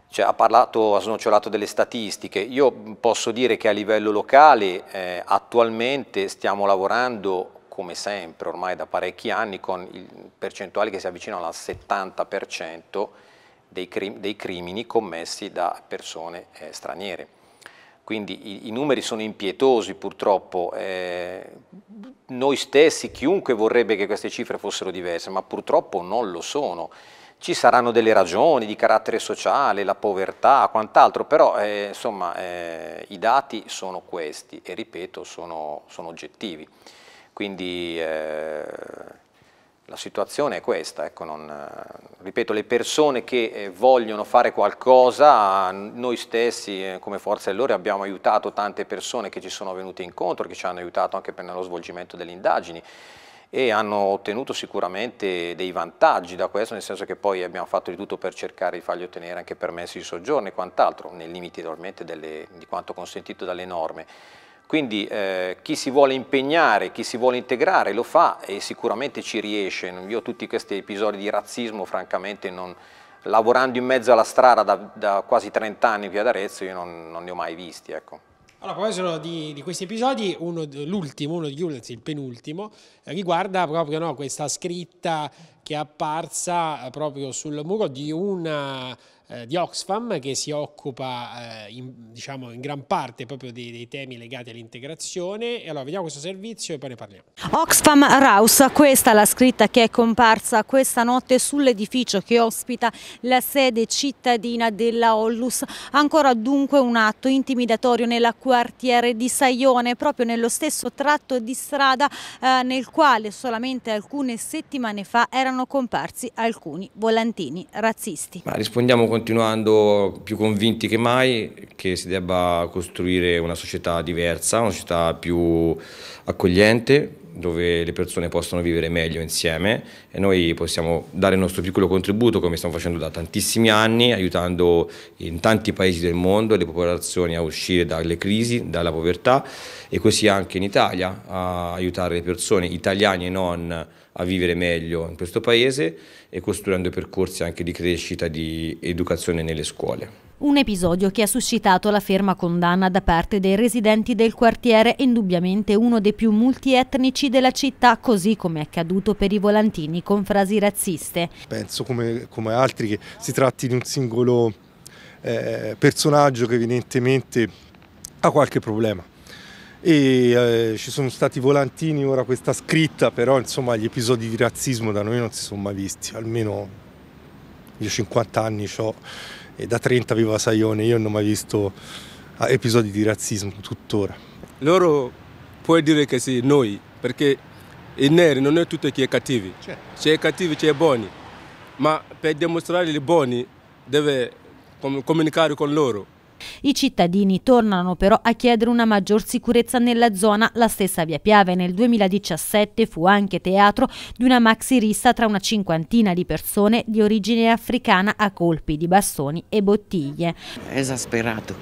Cioè, ha parlato, ha snocciolato delle statistiche. Io posso dire che a livello locale eh, attualmente stiamo lavorando come sempre ormai da parecchi anni con percentuali che si avvicinano al 70% dei, crim dei crimini commessi da persone eh, straniere. Quindi i, i, numeri sono impietosi purtroppo, eh, noi stessi, chiunque vorrebbe che queste cifre fossero diverse, ma purtroppo non lo sono. Ci saranno delle ragioni di carattere sociale, la povertà, quant'altro, però eh, insomma eh, i dati sono questi e ripeto sono, sono oggettivi. Quindi eh, la situazione è questa, ecco, non, ripeto, le persone che eh, vogliono fare qualcosa, noi stessi eh, come Forza dell'Ore abbiamo aiutato tante persone che ci sono venute incontro, che ci hanno aiutato anche per nello svolgimento delle indagini e hanno ottenuto sicuramente dei vantaggi da questo, nel senso che poi abbiamo fatto di tutto per cercare di fargli ottenere anche permessi di soggiorno e quant'altro, nei limiti ovviamente delle, di quanto consentito dalle norme. Quindi eh, chi si vuole impegnare, chi si vuole integrare lo fa e sicuramente ci riesce. Io tutti questi episodi di razzismo francamente non, lavorando in mezzo alla strada da, da quasi 30 anni qui ad Arezzo io non, non ne ho mai visti. Ecco. Allora, a proposito di, di, questi episodi, l'ultimo, uno di Ulez, il penultimo, eh, riguarda proprio no, questa scritta che è apparsa eh, proprio sul muro di una eh, di Oxfam che si occupa eh, in, diciamo, in, gran parte proprio dei, dei temi legati all'integrazione e allora vediamo questo servizio e poi ne parliamo. Oxfam Raus, questa è la scritta che è comparsa questa notte sull'edificio che ospita la sede cittadina della Ollus, ancora dunque un atto intimidatorio nel quartiere di Saione, proprio nello stesso tratto di strada eh, nel quale solamente alcune settimane fa erano comparsi alcuni volantini razzisti. Ma rispondiamo con continuando più convinti che mai che si debba costruire una società diversa, una società più accogliente, dove le persone possono vivere meglio insieme e noi possiamo dare il nostro piccolo contributo come stiamo facendo da tantissimi anni, aiutando in tanti paesi del mondo le popolazioni a uscire dalle crisi, dalla povertà e così anche in Italia a aiutare le persone italiani e non a vivere meglio in questo paese e costruendo percorsi anche di crescita di educazione nelle scuole. Un episodio che ha suscitato la ferma condanna da parte dei residenti del quartiere, indubbiamente uno dei più multietnici della città, così come è accaduto per i volantini con frasi razziste. Penso come, come altri che si tratti di un singolo eh, personaggio che evidentemente ha qualche problema e eh, ci sono stati volantini, ora questa scritta, però insomma gli episodi di razzismo da noi non si sono mai visti, almeno io 50 anni ho e da 30 vivo a Saione, io non ho mai visto ah, episodi di razzismo tuttora. Loro puoi dire che sì, noi, perché i neri non è tutto chi è cattivi, c'è, c'è i cattivi, c'è i buoni, ma per dimostrare i buoni deve comunicare con loro i cittadini tornano però a chiedere una maggior sicurezza nella zona. La stessa Via Piave nel 2017 fu anche teatro di una maxi rissa tra una cinquantina di persone di origine africana a colpi di bastoni e bottiglie. Esasperato.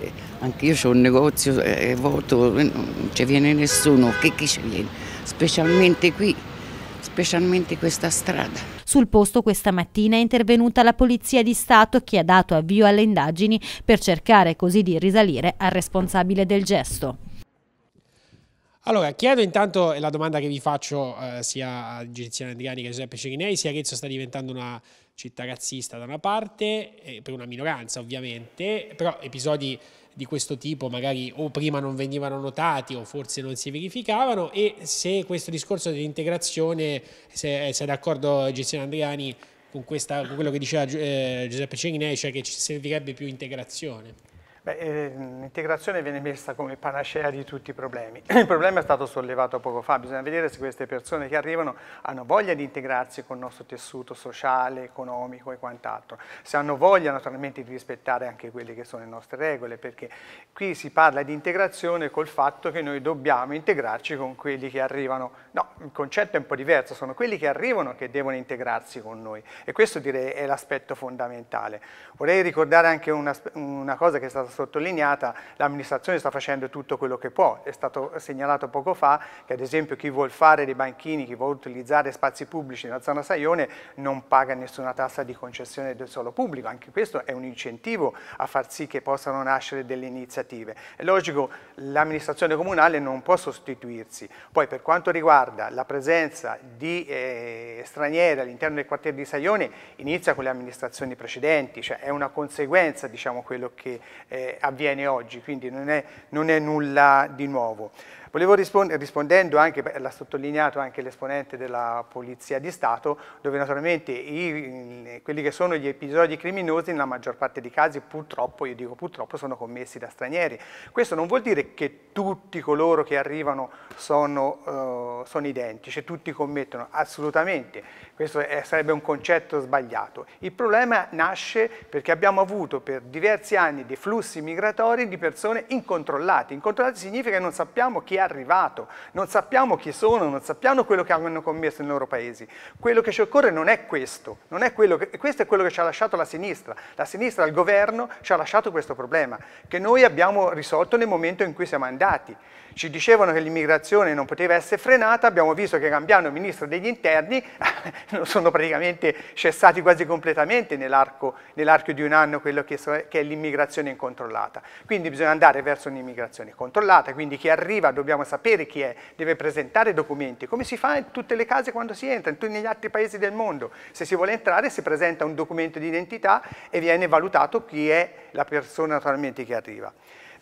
Eh, anch'io ho un negozio è eh, eh, vuoto, non ci viene nessuno, che chi ci viene? Specialmente qui, specialmente questa strada. Sul posto questa mattina è intervenuta la Polizia di Stato che ha dato avvio alle indagini per cercare così di risalire al responsabile del gesto. Allora, chiedo intanto, e la domanda che vi faccio eh, sia a Giudiziano Andriani che a Giuseppe Cerinei, se Arezzo sta diventando una città razzista da una parte, eh, per una minoranza ovviamente, però episodi di questo tipo magari o prima non venivano notati o forse non si verificavano e se questo discorso dell'integrazione, se, sei d'accordo Giuseppe Andriani con, questa, con, quello che diceva eh, Giuseppe Cerinei, cioè che ci servirebbe più integrazione. Ehm, l'integrazione viene messa come panacea di tutti i problemi. (clears throat) Il problema è stato sollevato poco fa, bisogna vedere se queste persone che arrivano hanno voglia di integrarsi con il nostro tessuto sociale, economico e quant'altro, se hanno voglia naturalmente di rispettare anche quelle che sono le nostre regole, perché qui si parla di integrazione col fatto che noi dobbiamo integrarci con quelli che arrivano, no, il concetto è un po' diverso, sono quelli che arrivano che devono integrarsi con noi e questo direi è l'aspetto fondamentale. Vorrei ricordare anche una, una cosa che è stata sottolineata, l'amministrazione sta facendo tutto quello che può. È stato segnalato poco fa che ad esempio chi vuol fare dei banchini, chi vuole utilizzare spazi pubblici nella zona Saione non paga nessuna tassa di concessione del suolo pubblico. Anche questo è un incentivo a far sì che possano nascere delle iniziative. È logico, l'amministrazione comunale non può sostituirsi. Poi per quanto riguarda la presenza di eh, stranieri all'interno del quartiere di Saione, inizia con le amministrazioni precedenti, cioè è una conseguenza diciamo quello che eh, avviene oggi, quindi non è, non è nulla di nuovo. Volevo rispondere, rispondendo anche, l'ha sottolineato anche l'esponente della Polizia di Stato, dove naturalmente i, quelli che sono gli episodi criminosi, nella maggior parte dei casi purtroppo, io dico purtroppo, sono commessi da stranieri. Questo non vuol dire che tutti coloro che arrivano sono, uh, sono identici, tutti commettono, assolutamente, questo è, sarebbe un concetto sbagliato. Il problema nasce perché abbiamo avuto per diversi anni dei flussi migratori di persone incontrollate. Incontrollate significa che non sappiamo chi è arrivato, non sappiamo chi sono, non sappiamo quello che hanno commesso nei loro paesi. Quello che ci occorre non è questo, non è che, questo è quello che ci ha lasciato la sinistra. La sinistra, il governo, ci ha lasciato questo problema, che noi abbiamo risolto nel momento in cui siamo andati ci dicevano che l'immigrazione non poteva essere frenata, abbiamo visto che Cambiano, ministro degli interni, (laughs) sono praticamente cessati quasi completamente nell'arco nell di un anno quello che, so, che è l'immigrazione incontrollata. Quindi bisogna andare verso un'immigrazione controllata, quindi chi arriva dobbiamo sapere chi è, deve presentare documenti, come si fa in tutte le case quando si entra, in tutti gli altri paesi del mondo. Se si vuole entrare si presenta un documento di identità e viene valutato chi è la persona naturalmente che arriva.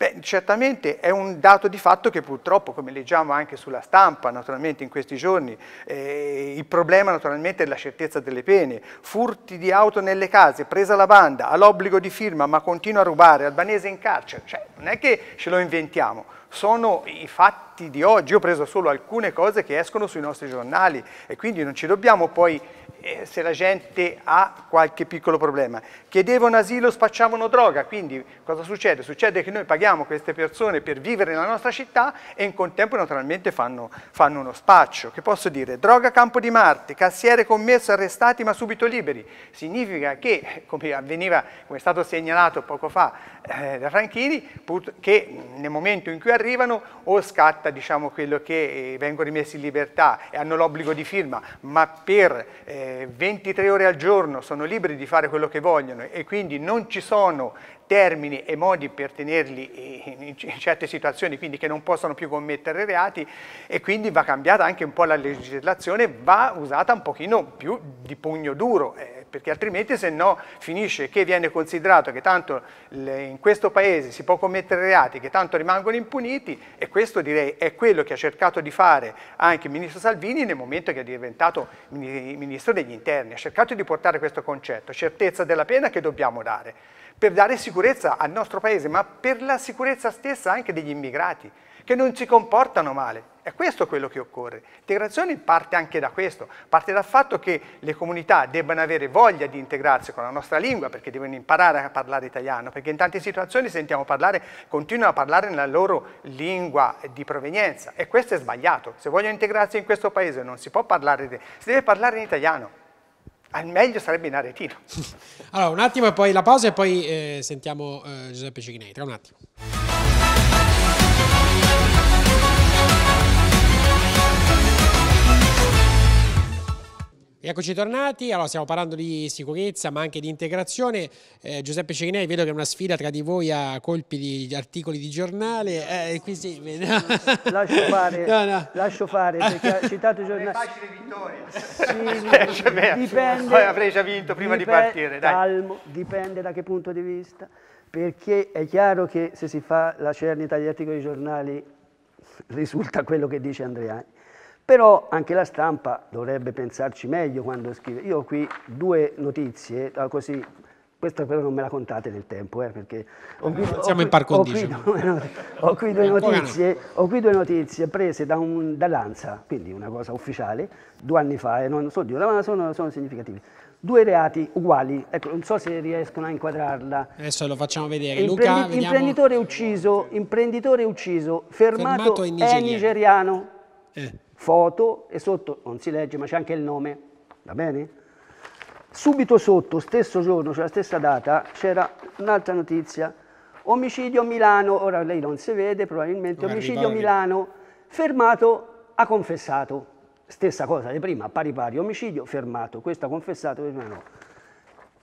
Beh, certamente è un dato di fatto che purtroppo, come leggiamo anche sulla stampa naturalmente in questi giorni, eh, il problema naturalmente è la certezza delle pene. Furti di auto nelle case, presa la banda, ha l'obbligo di firma ma continua a rubare, albanese in carcere, cioè non è che ce lo inventiamo sono i fatti di oggi. ho preso solo alcune cose che escono sui nostri giornali e quindi non ci dobbiamo poi, eh, se la gente ha qualche piccolo problema. Chiedevano asilo, spacciavano droga, quindi cosa succede? Succede che noi paghiamo queste persone per vivere nella nostra città e in contempo naturalmente fanno, fanno uno spaccio. Che posso dire? Droga Campo di Marte, cassiere commesso arrestati ma subito liberi. Significa che, come avveniva, come è stato segnalato poco fa eh, da Franchini, che nel momento in cui arrestano arrivano o scatta diciamo, quello che eh, vengono rimessi in libertà e hanno l'obbligo di firma, ma per eh, 23 ore al giorno sono liberi di fare quello che vogliono e quindi non ci sono termini e modi per tenerli eh, in, certe situazioni, quindi che non possono più commettere reati e quindi va cambiata anche un po' la legislazione, va usata un pochino più di pugno duro. Eh, perché altrimenti se no finisce che viene considerato che tanto in questo paese si può commettere reati che tanto rimangono impuniti e questo direi è quello che ha cercato di fare anche il ministro Salvini nel momento che è diventato ministro degli interni, ha cercato di portare questo concetto, certezza della pena che dobbiamo dare, per dare sicurezza al nostro paese, ma per la sicurezza stessa anche degli immigrati, che non si comportano male. È questo quello che occorre. L'integrazione parte anche da questo, parte dal fatto che le comunità debbano avere voglia di integrarsi con la nostra lingua perché devono imparare a parlare italiano, perché in tante situazioni sentiamo parlare, continuano a parlare nella loro lingua di provenienza e questo è sbagliato. Se vogliono integrarsi in questo paese non si può parlare, si deve parlare in italiano. Al meglio sarebbe in aretino. (laughs) allora, un attimo e poi la pausa e poi eh, sentiamo eh, Giuseppe Cignei. Tra un attimo. Eccoci tornati, allora, stiamo parlando di sicurezza ma anche di integrazione. Eh, Giuseppe Cerinei, vedo che è una sfida tra di voi a colpi di articoli di giornale. Eh, sì, no. (laughs) lascio, fare, no, no. lascio fare, perché ha citato giornale. Facile vittoria. Sì, (laughs) cioè, cioè dipende, avrei già vinto prima di partire. Dai. Calmo, dipende da che punto di vista, perché è chiaro che se si fa la cernita di articoli di giornali risulta quello che dice Andreani. Però anche la stampa dovrebbe pensarci meglio quando scrive. Io ho qui due notizie, eh, così, questa però non me la contate nel tempo, eh, perché ho qui, siamo ho, in par condicio. Ho qui, ho, qui eh, notizie, ho qui, due notizie, prese da, un, da Lanza, quindi una cosa ufficiale, due anni fa, e eh, non so di ma sono, sono significativi due reati uguali. Ecco, non so se riescono a inquadrarla. Adesso lo facciamo vedere. Imprendi Luca, vediamo... imprenditore, ucciso, imprenditore ucciso, fermato, fermato è nigeriano. Eh foto e sotto, non si legge ma c'è anche il nome, va bene? Subito sotto, stesso giorno, cioè la stessa data, c'era un'altra notizia, omicidio Milano, ora lei non si vede probabilmente, non omicidio Milano, fermato, ha confessato, stessa cosa di prima, pari pari, omicidio, fermato, questo ha confessato, questo no.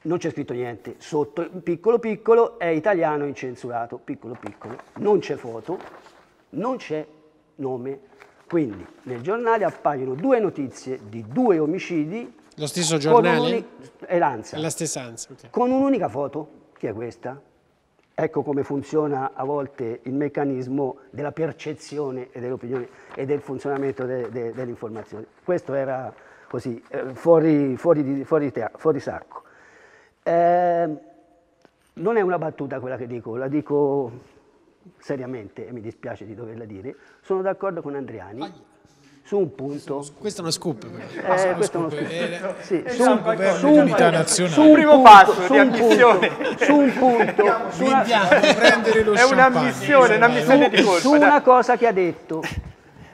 Non c'è scritto niente, sotto, piccolo piccolo, è italiano incensurato, piccolo piccolo, non c'è foto, non c'è nome, quindi nel giornale appaiono due notizie di due omicidi. Lo stesso giornale? E l'ansia. La stessa ansia. Okay. Con un'unica foto, che è questa. Ecco come funziona a volte il meccanismo della percezione e dell'opinione e del funzionamento de, de, dell'informazione. Questo era così, eh, fuori, fuori, di, fuori, te, fuori sacco. Eh, non è una battuta quella che dico, la dico seriamente, e mi dispiace di doverla dire, sono d'accordo con Andriani su un punto. Questo è uno scoop. Eh, questo è uno scoop. Eh, sì, eh, su, un, su, un, nazionale. su un primo passo, su un punto, su un punto su una, (laughs) è un'ammissione, un'ammissione di colpa. Su una cosa che ha detto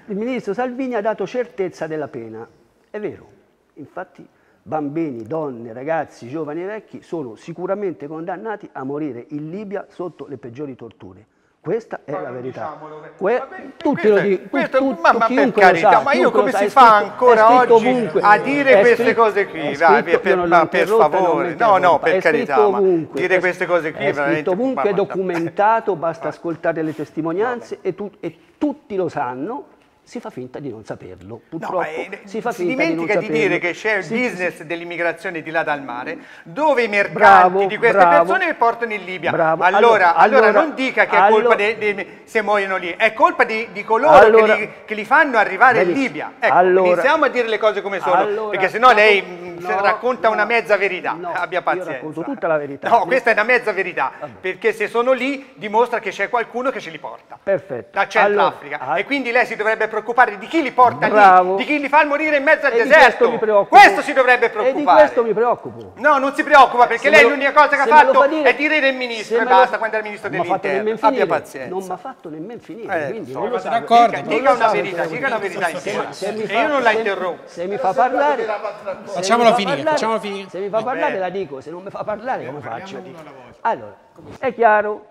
il ministro Salvini ha dato certezza della pena. È vero. Infatti bambini, donne, ragazzi, giovani e vecchi sono sicuramente condannati a morire in Libia sotto le peggiori torture. Questa è la verità. Que beh, tutti lo dicono, questo, tutto, ma, ma per carità, sa, ma io come si fa ancora oggi ovunque, a dire queste scritto, cose qui? Vai, per, ma per favore, no, no, per carità, ovunque, dire queste cose qui è veramente... ovunque, è documentato, basta ascoltare le testimonianze e, tu, e tutti lo sanno si fa finta di non saperlo. Purtroppo no, eh, si fa finta si dimentica di, di dire che c'è il sì, business sì. dell'immigrazione di là dal mare, dove i mercanti bravo, di queste bravo, persone le portano in Libia. Bravo. Allora, allora, allora, non dica che allora, è colpa dei, dei, se muoiono lì, è colpa di, di coloro che li, che, li, fanno arrivare in Libia. Ecco, iniziamo a dire le cose come sono, perché sennò lei no, mm, racconta no, una mezza verità. Abbia pazienza. Io racconto tutta la verità. No, questa è una mezza verità, Vabbè. perché se sono lì dimostra che c'è qualcuno che ce li porta. Perfetto. Da Centro Africa. Ah, e quindi lei si dovrebbe preoccupare di chi li porta Bravo. lì, di chi li fa morire in mezzo al e deserto. Questo, questo, si dovrebbe preoccupare. E di questo mi preoccupo. No, non si preoccupa perché se lei lo, l'unica cosa che ha fatto dire, è dire del ministro e basta lo, quando è il ministro dell'interno. Abbia pazienza. Non mi ha fatto nemmeno finire. Eh, quindi so, non sono d'accordo. Dica, una verità, dica una verità insieme. Eh, io non la interrompo. Se mi fa parlare... Facciamolo facciamolo finire. Se mi fa parlare la dico, se non mi fa parlare eh, come faccio? Allora, è chiaro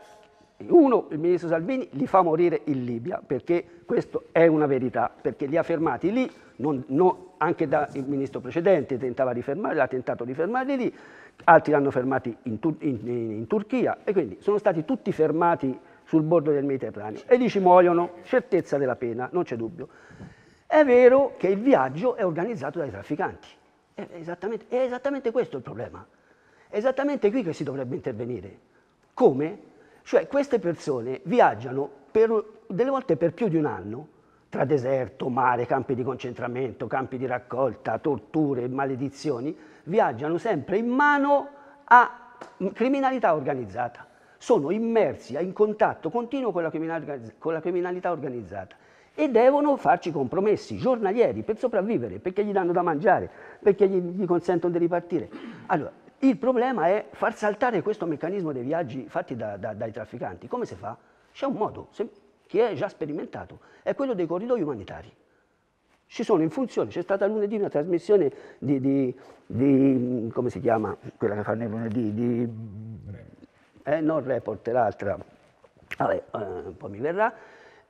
uno, il ministro Salvini li fa morire in Libia, perché questa è una verità, perché li ha fermati lì, non, non, anche da, il ministro precedente tentava di fermarli, ha tentato di fermarli lì, altri l'hanno fermati in, in, in, Turchia, e quindi sono stati tutti fermati sul bordo del Mediterraneo, e lì ci muoiono, certezza della pena, non c'è dubbio. È vero che il viaggio è organizzato dai trafficanti, è esattamente, è esattamente questo il problema, è esattamente qui che si dovrebbe intervenire. Come? Cioè queste persone viaggiano per, delle volte per più di un anno tra deserto, mare, campi di concentramento, campi di raccolta, torture, maledizioni, viaggiano sempre in mano a criminalità organizzata. Sono immersi in contatto continuo con la, con la criminalità organizzata e devono farci compromessi giornalieri per sopravvivere, perché gli danno da mangiare, perché gli, gli consentono di ripartire. Allora, il problema è far saltare questo meccanismo dei viaggi fatti da, da, dai trafficanti. Come si fa? C'è un modo se, che è già sperimentato, è quello dei corridoi umanitari. Ci sono in funzione, c'è stata lunedì una trasmissione di, di, di come si chiama, quella che fanno il lunedì, di, eh, non report, l'altra, vabbè, eh, po' mi verrà,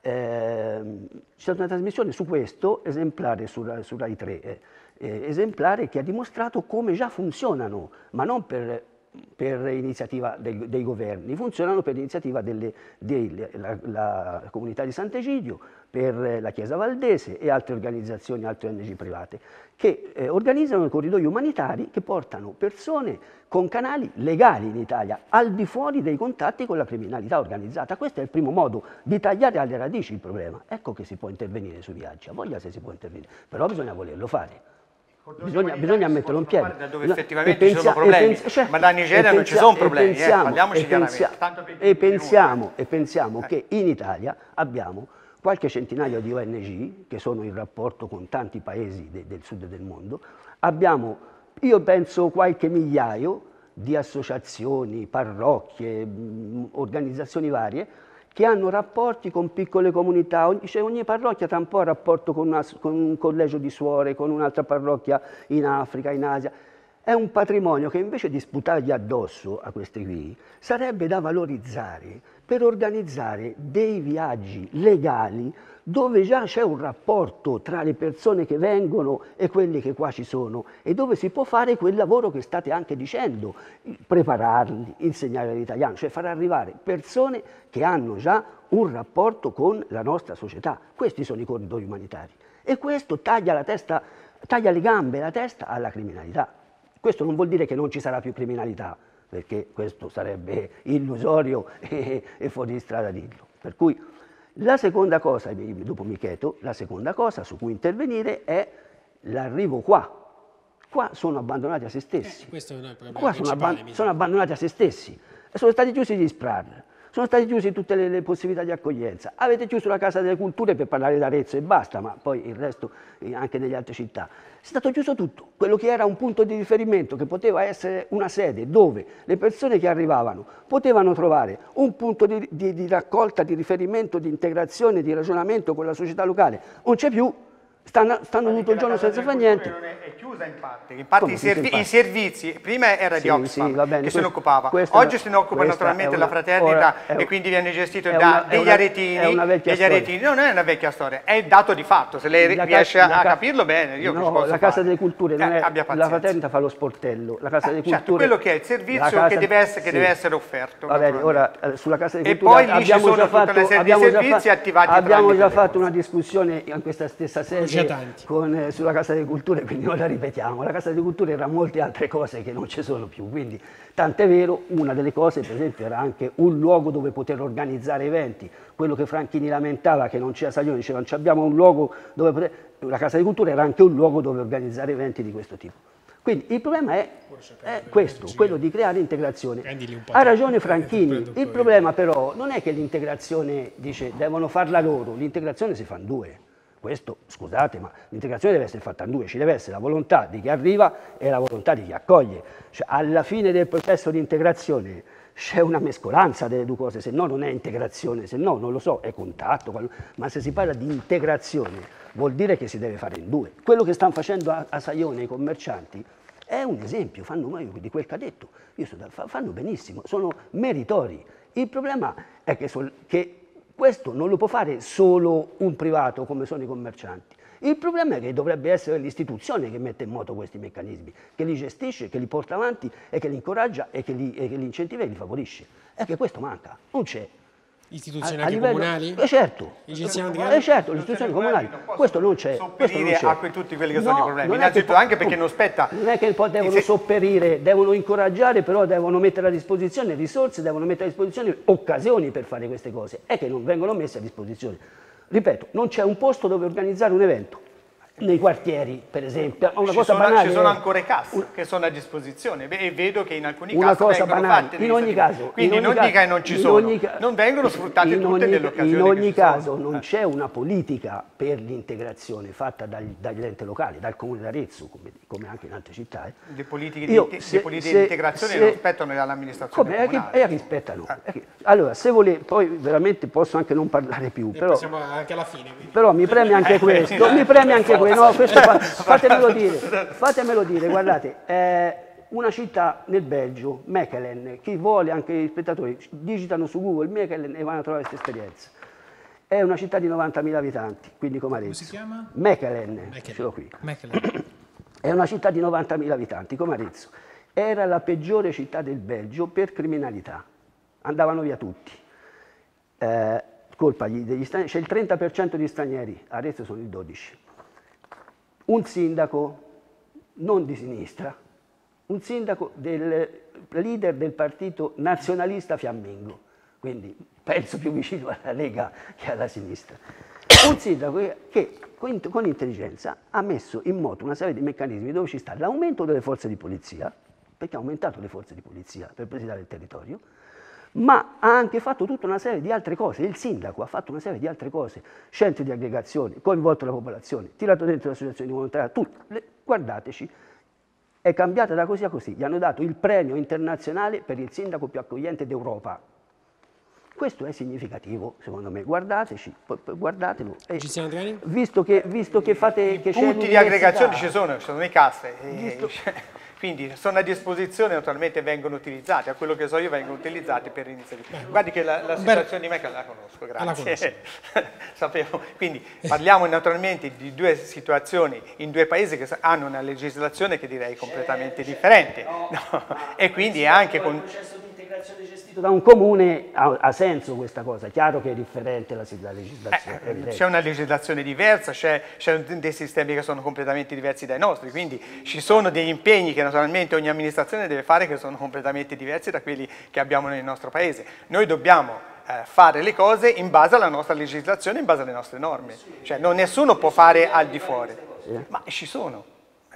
eh, c'è stata una trasmissione su questo, esemplare su, su Rai 3, eh eh, esemplare che ha dimostrato come già funzionano, ma non per, per iniziativa dei, dei, governi, funzionano per iniziativa della comunità di Sant'Egidio, per eh, la Chiesa Valdese e altre organizzazioni, altre ONG private, che eh, organizzano corridoi umanitari che portano persone con canali legali in Italia, al di fuori dei contatti con la criminalità organizzata. Questo è il primo modo di tagliare alle radici il problema. Ecco che si può intervenire sui viaggi, a voglia se si può intervenire, però bisogna volerlo fare. Bisogna, bisogna metterlo in piedi. Da dove effettivamente pensia, ci sono problemi, pensia, cioè, ma da Nigeria non ci sono problemi, eh, pensiamo, eh, parliamoci e pensia, chiaramente. E pensiamo, e pensiamo eh. che in Italia abbiamo qualche centinaio di ONG, che sono in rapporto con tanti paesi de, del sud del mondo, abbiamo, io penso, qualche migliaio di associazioni, parrocchie, mh, mm, organizzazioni varie, che hanno rapporti con piccole comunità, ogni, cioè ogni parrocchia ha un po' rapporto con, una, con un collegio di suore, con un'altra parrocchia in Africa, in Asia, è un patrimonio che invece di sputargli addosso a questi qui, sarebbe da valorizzare per organizzare dei viaggi legali dove già c'è un rapporto tra le persone che vengono e quelli che qua ci sono e dove si può fare quel lavoro che state anche dicendo, prepararli, insegnare l'italiano, cioè far arrivare persone che hanno già un rapporto con la nostra società. Questi sono i corridoi umanitari e questo taglia, testa, taglia le gambe e la testa alla criminalità. Questo non vuol dire che non ci sarà più criminalità, perché questo sarebbe illusorio (laughs) e, e fuori di strada dirlo. Per cui la seconda cosa, dopo Micheto, la seconda cosa su cui intervenire è l'arrivo qua. Qua sono abbandonati a se stessi. Eh, qua sono, abba sono, abbandonati a se stessi. sono stati chiusi gli SPRAR. Sono state chiuse tutte le, le possibilità di accoglienza. Avete chiuso la Casa delle Culture per parlare di Arezzo e basta, ma poi il resto eh, anche nelle altre città. È stato chiuso tutto. Quello che era un punto di riferimento, che poteva essere una sede dove le persone che arrivavano potevano trovare un punto di, di, di raccolta, di riferimento, di integrazione, di ragionamento con la società locale, non c'è più stanno, stanno tutto il giorno senza fare niente. Non è, è chiusa in parte, in parte i, servi i, servizi, prima era sì, di Oxfam sì, bene, che questo, se ne occupava, oggi se ne occupa naturalmente una, la fraternità ora, e quindi viene gestito da una, degli, una, aretini, degli aretini, non è una vecchia storia, è il dato di fatto, se lei la riesce casa, a capirlo bene, io no, la Casa fare. delle Culture, eh, non è, eh, la fraternità fa lo sportello, la Casa ah, delle certo, Culture... quello che è il servizio che deve essere offerto. Va bene, ora eh, sulla Casa delle Culture abbiamo già fatto una discussione in questa stessa sede già tanti. Con, eh, sulla Casa delle Culture, quindi non la ripetiamo, la Casa delle Culture era molte altre cose che non ci sono più, quindi tant'è vero, una delle cose per esempio era anche un luogo dove poter organizzare eventi, quello che Franchini lamentava che non c'era Saglione, diceva non abbiamo un luogo dove poter... La Casa delle Culture era anche un luogo dove organizzare eventi di questo tipo. Quindi il problema è, è questo, quello di creare integrazione. Ha ragione Franchini, il problema però non è che l'integrazione dice devono farla loro, l'integrazione si fa in due. Questo, scusate, ma l'integrazione deve essere fatta in due, ci deve essere la volontà di chi arriva e la volontà di chi accoglie. Cioè, alla fine del processo di integrazione c'è una mescolanza delle due cose, se no non è integrazione, se no non lo so, è contatto, ma se si parla di integrazione vuol dire che si deve fare in due. Quello che stanno facendo a, a Saione i commercianti è un esempio, fanno meglio di quel cadetto, io sono, fanno benissimo, sono meritori. Il problema è che, che questo non lo può fare solo un privato come sono i commercianti. Il problema è che dovrebbe essere l'istituzione che mette in moto questi meccanismi, che li gestisce, che li porta avanti e che li incoraggia e che li, e che li incentiva e li favorisce. È che questo manca, non c'è. Istituzioni a, a livello, comunali? Eh certo, eh certo, le istituzioni comunali. Questo non c'è. Sopperire non c'è. a tutti quelli che no, sono i problemi. Innanzitutto anche perché oh, non spetta. Non è che poi devono se... sopperire, devono incoraggiare, però devono mettere a disposizione risorse, devono mettere a disposizione occasioni per fare queste cose. È che non vengono messe a disposizione. Ripeto, non c'è un posto dove organizzare un evento nei quartieri, per esempio. Una ci, cosa sono, banale, ci sono ancora casse un, che sono a disposizione e vedo che in alcuni una casi cosa vengono banale, fatte. In ogni caso, quindi in ogni, ogni caso non ci sono, ogni, non vengono sfruttate tutte ogni, occasioni. In ogni caso sono. non eh. c'è una politica per l'integrazione fatta dagli, dagli enti locali, dal comune d'Arezzo, come, come, anche in altre città. Eh. Le politiche, Io, di, se, le politiche se, di integrazione se, non spettano all'amministrazione comunale. E rispettano. Ah. Eh. Allora, se volete, poi veramente posso anche non parlare più, e però, alla fine, però mi preme anche (laughs) eh, questo, mi preme anche questo due, no, questo fa, (laughs) fatemelo dire, fatemelo dire, guardate, eh, una città nel Belgio, Mechelen, chi vuole, anche gli spettatori, digitano su Google Mechelen e vanno a trovare questa esperienza. È una città di 90.000 abitanti, quindi come Arezzo. Come si chiama? Mechelen, ce l'ho qui. Mechelen. (clears throat) È una città di 90.000 abitanti, come Arezzo. Era la peggiore città del Belgio per criminalità. Andavano via tutti. Eh, colpa degli stranieri, c'è il 30% di stranieri, Arezzo sono il 12% un sindaco non di sinistra, un sindaco del leader del partito nazionalista fiammingo, quindi penso più vicino alla Lega che alla sinistra. Un sindaco che con intelligenza ha messo in moto una serie di meccanismi dove ci sta l'aumento delle forze di polizia, perché ha aumentato le forze di polizia per presidiare il territorio, ma ha anche fatto tutta una serie di altre cose, il sindaco ha fatto una serie di altre cose, scelte di aggregazione, coinvolto la popolazione, tirato dentro l'associazione di volontariato, tutto, guardateci, è cambiata da così a così, gli hanno dato il premio internazionale per il sindaco più accogliente d'Europa. Questo è significativo, secondo me. Guardateci, guardatelo. Eh, visto che, visto che fate... I che punti di aggregazione ci sono, ci sono le casse. Eh, visto, (laughs) quindi sono a disposizione naturalmente vengono utilizzate a quello che so io vengono utilizzate per iniziare. Guardi che la, la situazione di Michael la conosco, grazie. La (laughs) Sapevo. Quindi parliamo naturalmente di due situazioni in due paesi che hanno una legislazione che direi completamente differente no, e quindi anche con legislazione gestito da un comune ha, ha, senso questa cosa, è chiaro che è differente la, la legislazione. Eh, c'è una legislazione diversa, c'è, dei sistemi che sono completamente diversi dai nostri, quindi ci sono degli impegni che naturalmente ogni amministrazione deve fare che sono completamente diversi da quelli che abbiamo nel nostro paese. Noi dobbiamo eh, fare le cose in base alla nostra legislazione, in base alle nostre norme. Cioè non nessuno può fare al di fuori, ma ci sono.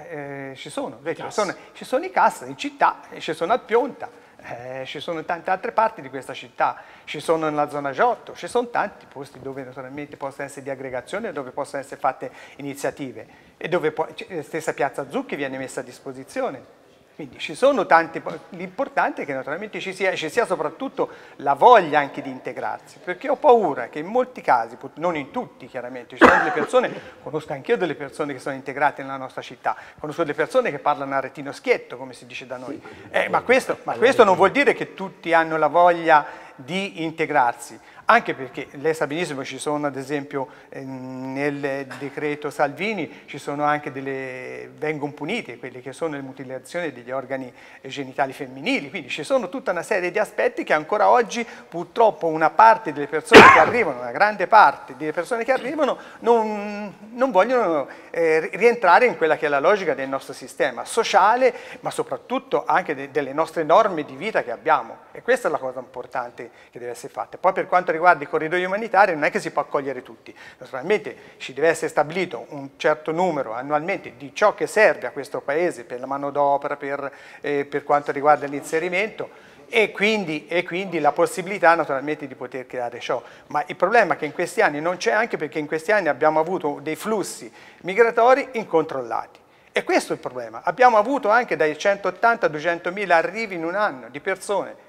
Eh, ci sono, ci sono, ci sono in cassa, in città, ci sono a Pionta, eh, ci sono in tante altre parti di questa città, ci sono nella zona Giotto, ci sono tanti posti dove naturalmente possono essere di aggregazione, dove possono essere fatte iniziative e dove può, cioè, stessa piazza Zucchi viene messa a disposizione quindi ci sono tante, l'importante è che naturalmente ci sia, ci sia, soprattutto la voglia anche di integrarsi, perché ho paura che in molti casi, non in tutti chiaramente, ci sono delle persone, conosco anche io delle persone che sono integrate nella nostra città, conosco delle persone che parlano a retino schietto, come si dice da noi, eh, ma, questo, ma questo non vuol dire che tutti hanno la voglia di integrarsi anche perché lei sa benissimo ci sono ad esempio eh, nel decreto Salvini ci sono anche delle, vengono punite quelle che sono le mutilazioni degli organi genitali femminili, quindi ci sono tutta una serie di aspetti che ancora oggi purtroppo una parte delle persone che arrivano, una grande parte delle persone che arrivano non, non vogliono eh, rientrare in quella che è la logica del nostro sistema sociale ma soprattutto anche de delle nostre norme di vita che abbiamo e questa è la cosa importante che deve essere fatta. Poi per quanto riguarda riguarda i corridoi umanitari non è che si può accogliere tutti, naturalmente ci deve essere stabilito un certo numero annualmente di ciò che serve a questo Paese per la manodopera, per, eh, per quanto riguarda l'inserimento, e quindi, e quindi, la possibilità naturalmente di poter creare ciò. Ma il problema è che in questi anni non c'è anche perché in questi anni abbiamo avuto dei flussi migratori incontrollati. E questo è il problema. Abbiamo avuto anche dai 180 a 200 mila arrivi in un anno di persone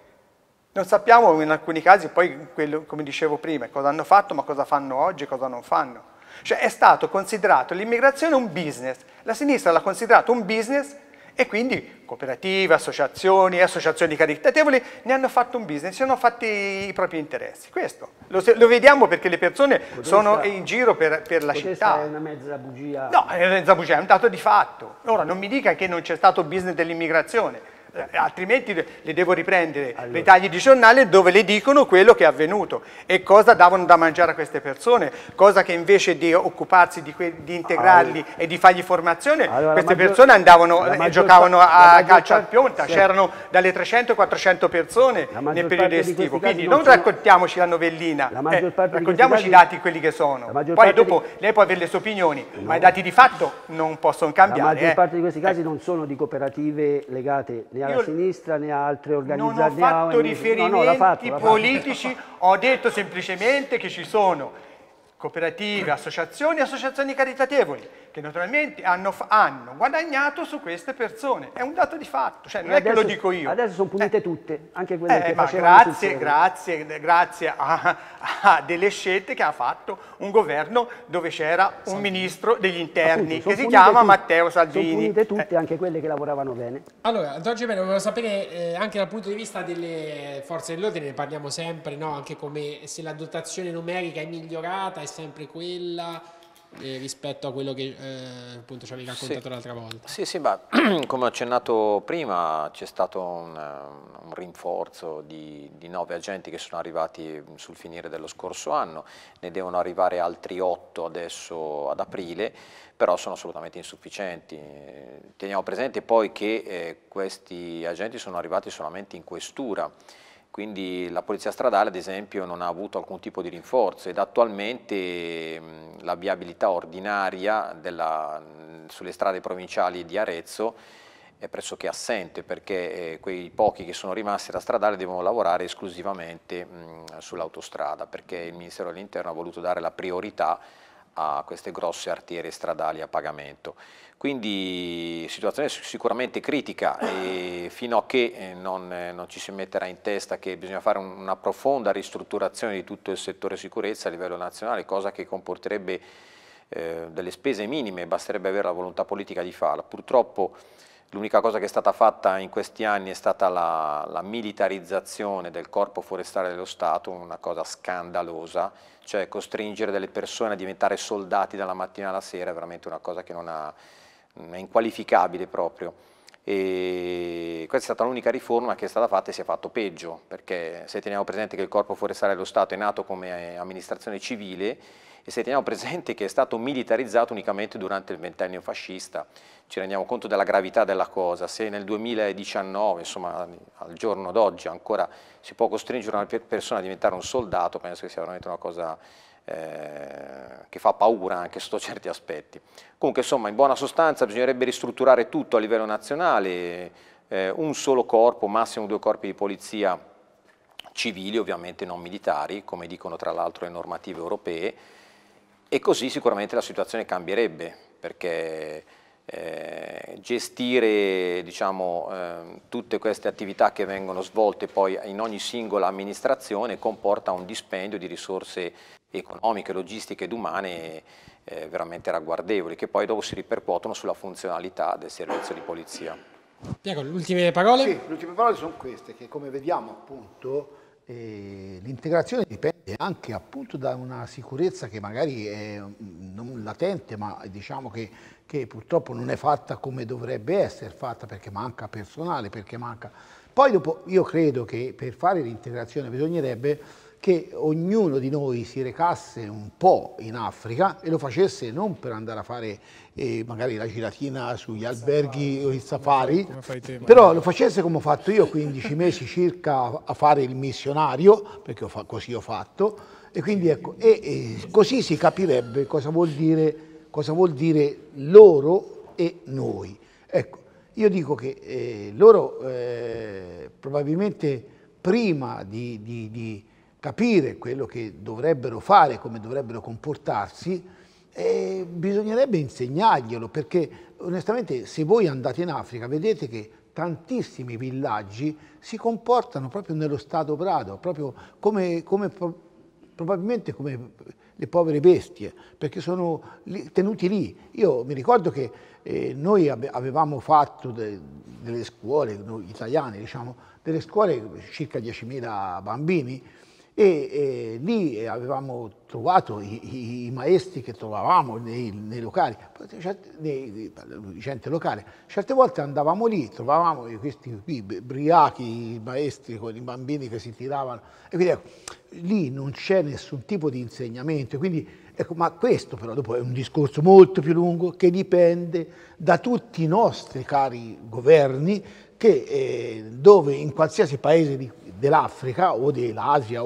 non sappiamo in alcuni casi poi, quello, come dicevo prima, cosa hanno fatto, ma cosa fanno oggi e cosa non fanno. Cioè è stato considerato l'immigrazione un business, la sinistra l'ha considerato un business e quindi cooperative, associazioni, associazioni caritatevoli ne hanno fatto un business, si hanno fatti i propri interessi. Questo lo, lo vediamo perché le persone Podesta, sono in giro per, per la città. è una mezza bugia. No, è una mezza bugia, è un dato di fatto. Ora non mi dica che non c'è stato business dell'immigrazione eh, altrimenti le devo riprendere allora. dei tagli di giornale dove le dicono quello che è avvenuto e cosa davano da mangiare a queste persone, cosa che invece di occuparsi di, di integrarli allora. e di fargli formazione, allora, queste persone andavano e eh, giocavano a calcio al pionta, sì. c'erano dalle 300 400 persone nel periodo estivo, quindi non, non raccontiamoci la novellina, la eh, raccontiamoci i dati quelli che sono, poi dopo di... lei può avere le sue opinioni, no. ma i dati di fatto non possono cambiare. La maggior eh. parte di questi casi eh. non sono di cooperative legate né alla Io sinistra né a altre organizzazioni. Non ho fatto riferimenti no, no, fatto, politici, ho detto semplicemente che ci sono cooperative, associazioni e associazioni caritatevoli che naturalmente hanno, hanno, guadagnato su queste persone. È un dato di fatto, cioè, non e è che lo dico io. Adesso sono punite eh, tutte, anche quelle eh, che ma grazie, grazie, grazie a, a, delle scelte che ha fatto un governo dove c'era un sì. ministro degli interni Appunto, che si chiama tutte, Matteo Salvini. Sono punite tutte, eh. anche quelle che lavoravano bene. Allora, Don Gemello, volevo sapere eh, anche dal punto di vista delle forze dell'ordine, ne parliamo sempre, no? anche come se la dotazione numerica è migliorata, è sempre quella eh, rispetto a quello che eh, appunto ci avevi raccontato sì. l'altra volta. Sì, sì, ma (clears throat) come ho accennato prima c'è stato un, eh, un rinforzo di, di, nove agenti che sono arrivati sul finire dello scorso anno, ne devono arrivare altri otto adesso ad aprile, però sono assolutamente insufficienti. Teniamo presente poi che eh, questi agenti sono arrivati solamente in questura, quindi la polizia stradale ad esempio non ha avuto alcun tipo di rinforzo ed attualmente la viabilità ordinaria della, sulle strade provinciali di Arezzo è pressoché assente perché eh, quei pochi che sono rimasti da stradale devono lavorare esclusivamente sull'autostrada perché il Ministero dell'Interno ha voluto dare la priorità a queste grosse arterie stradali a pagamento. Quindi situazione sicuramente critica e fino a che eh, non, eh, non ci si metterà in testa che bisogna fare una profonda ristrutturazione di tutto il settore sicurezza a livello nazionale, cosa che comporterebbe eh, delle spese minime, basterebbe avere la volontà politica di farla. Purtroppo L'unica cosa che è stata fatta in questi anni è stata la, la, militarizzazione del corpo forestale dello Stato, una cosa scandalosa, cioè costringere delle persone a diventare soldati dalla mattina alla sera è veramente una cosa che non ha, è inqualificabile proprio. E questa è stata l'unica riforma che è stata fatta e si è fatto peggio, perché se teniamo presente che il corpo forestale dello Stato è nato come amministrazione civile, e se teniamo presente che è stato militarizzato unicamente durante il ventennio fascista, ci rendiamo conto della gravità della cosa, se nel 2019, insomma al giorno d'oggi ancora si può costringere una persona a diventare un soldato, penso che sia veramente una cosa eh, che fa paura anche sotto certi aspetti. Comunque insomma in buona sostanza bisognerebbe ristrutturare tutto a livello nazionale, eh, un solo corpo, massimo due corpi di polizia civili ovviamente non militari, come dicono tra l'altro le normative europee, e così sicuramente la situazione cambierebbe perché eh, gestire diciamo, eh, tutte queste attività che vengono svolte poi in ogni singola amministrazione comporta un dispendio di risorse economiche, logistiche ed umane eh, veramente ragguardevoli che poi dopo si ripercuotono sulla funzionalità del servizio di polizia. Piero, le ultime parole? Sì, le ultime parole sono queste che come vediamo appunto l'integrazione dipende anche appunto da una sicurezza che magari è mm, non latente, ma diciamo che, che purtroppo non è fatta come dovrebbe essere fatta perché manca personale, perché manca... Poi dopo io credo che per fare l'integrazione bisognerebbe che ognuno di noi si recasse un po' in Africa e lo facesse non per andare a fare eh, magari la giratina sugli alberghi o i safari, te, però lo facesse come ho fatto io 15 mesi circa a fare il missionario, perché ho fa, così ho fatto, e quindi ecco, e, e così si capirebbe cosa vuol, dire, cosa vuol dire loro e noi. Ecco, io dico che eh, loro eh, probabilmente prima di, di, di capire quello che dovrebbero fare, come dovrebbero comportarsi, eh, bisognerebbe insegnarglielo, perché onestamente se voi andate in Africa vedete che tantissimi villaggi si comportano proprio nello stato brado, proprio come, come probabilmente come le povere bestie, perché sono lì, tenuti lì. Io mi ricordo che eh, noi avevamo fatto de, delle scuole, noi italiani diciamo, delle scuole eh, circa 10.000 bambini, e, e lì avevamo trovato i, i, maestri che trovavamo nei, nei locali, nei, nei, gente locale. Certe volte andavamo lì, trovavamo questi qui, briachi, i maestri con i bambini che si tiravano. E quindi ecco, lì non c'è nessun tipo di insegnamento. Quindi, ecco, ma questo però dopo è un discorso molto più lungo che dipende da tutti i nostri cari governi che, eh, dove in qualsiasi paese dell'Africa o dell'Asia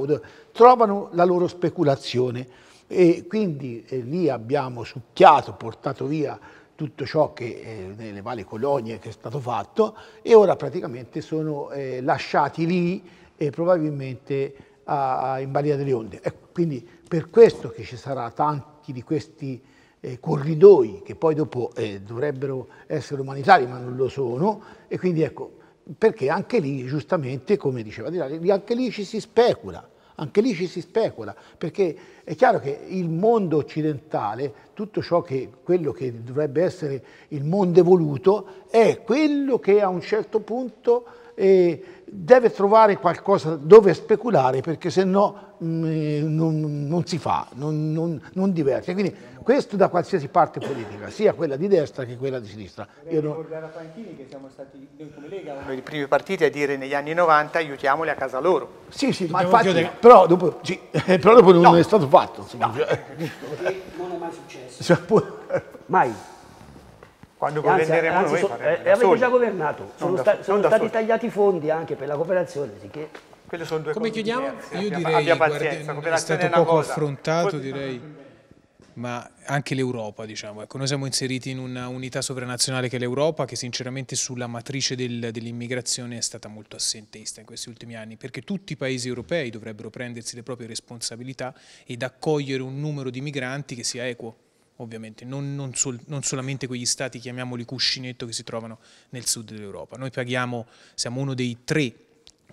trovano la loro speculazione e quindi eh, lì abbiamo succhiato, portato via tutto ciò che eh, nelle varie colonie che è stato fatto e ora praticamente sono eh, lasciati lì eh, probabilmente a, a, in balia delle onde. E ecco, quindi per questo che ci sarà tanti di questi eh, corridoi che poi dopo eh, dovrebbero essere umanitari ma non lo sono e quindi ecco perché anche lì giustamente come diceva Di Lali, anche lì ci si specula anche lì ci si specula perché è chiaro che il mondo occidentale tutto ciò che quello che dovrebbe essere il mondo evoluto è quello che a un certo punto e deve trovare qualcosa dove speculare perché se no mm, non, non, si fa, non, non, non diverte. Quindi questo da qualsiasi parte politica, sia quella di destra che quella di sinistra. Vorrei Io ricordare a Panchini che siamo stati, noi come Lega, uno dei primi partiti a dire negli anni 90 aiutiamoli a casa loro. Sì, sì, ma infatti, però dopo, sì, (laughs) però dopo no. non è stato fatto. Insomma. No. Cioè. non è mai successo. Cioè, mai. Quando anzi, governeremo anzi, noi so, eh, avete soli. già governato, sono, sta, sono stati soli. tagliati i fondi anche per la cooperazione, sicché... Quelle sono due Come chiudiamo? Diverse. Io direi, abbia pazienza, guardi, è stato è poco cosa. affrontato, direi ma anche l'Europa, diciamo. Ecco, noi siamo inseriti in una unità sovranazionale che è l'Europa, che sinceramente sulla matrice del, dell'immigrazione è stata molto assenteista in questi ultimi anni, perché tutti i paesi europei dovrebbero prendersi le proprie responsabilità ed accogliere un numero di migranti che sia equo ovviamente, non, non, sol, non, solamente quegli stati, chiamiamoli cuscinetto, che si trovano nel sud dell'Europa. Noi paghiamo, siamo uno dei tre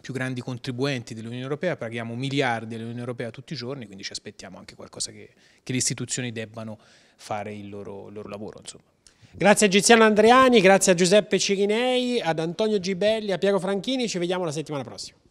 più grandi contribuenti dell'Unione Europea, paghiamo miliardi all'Unione Europea tutti i giorni, quindi ci aspettiamo anche qualcosa che, che le istituzioni debbano fare il loro, il loro lavoro. Insomma. Grazie a Giziano Andreani, grazie a Giuseppe Cirinei, ad Antonio Gibelli, a Piero Franchini, ci vediamo la settimana prossima.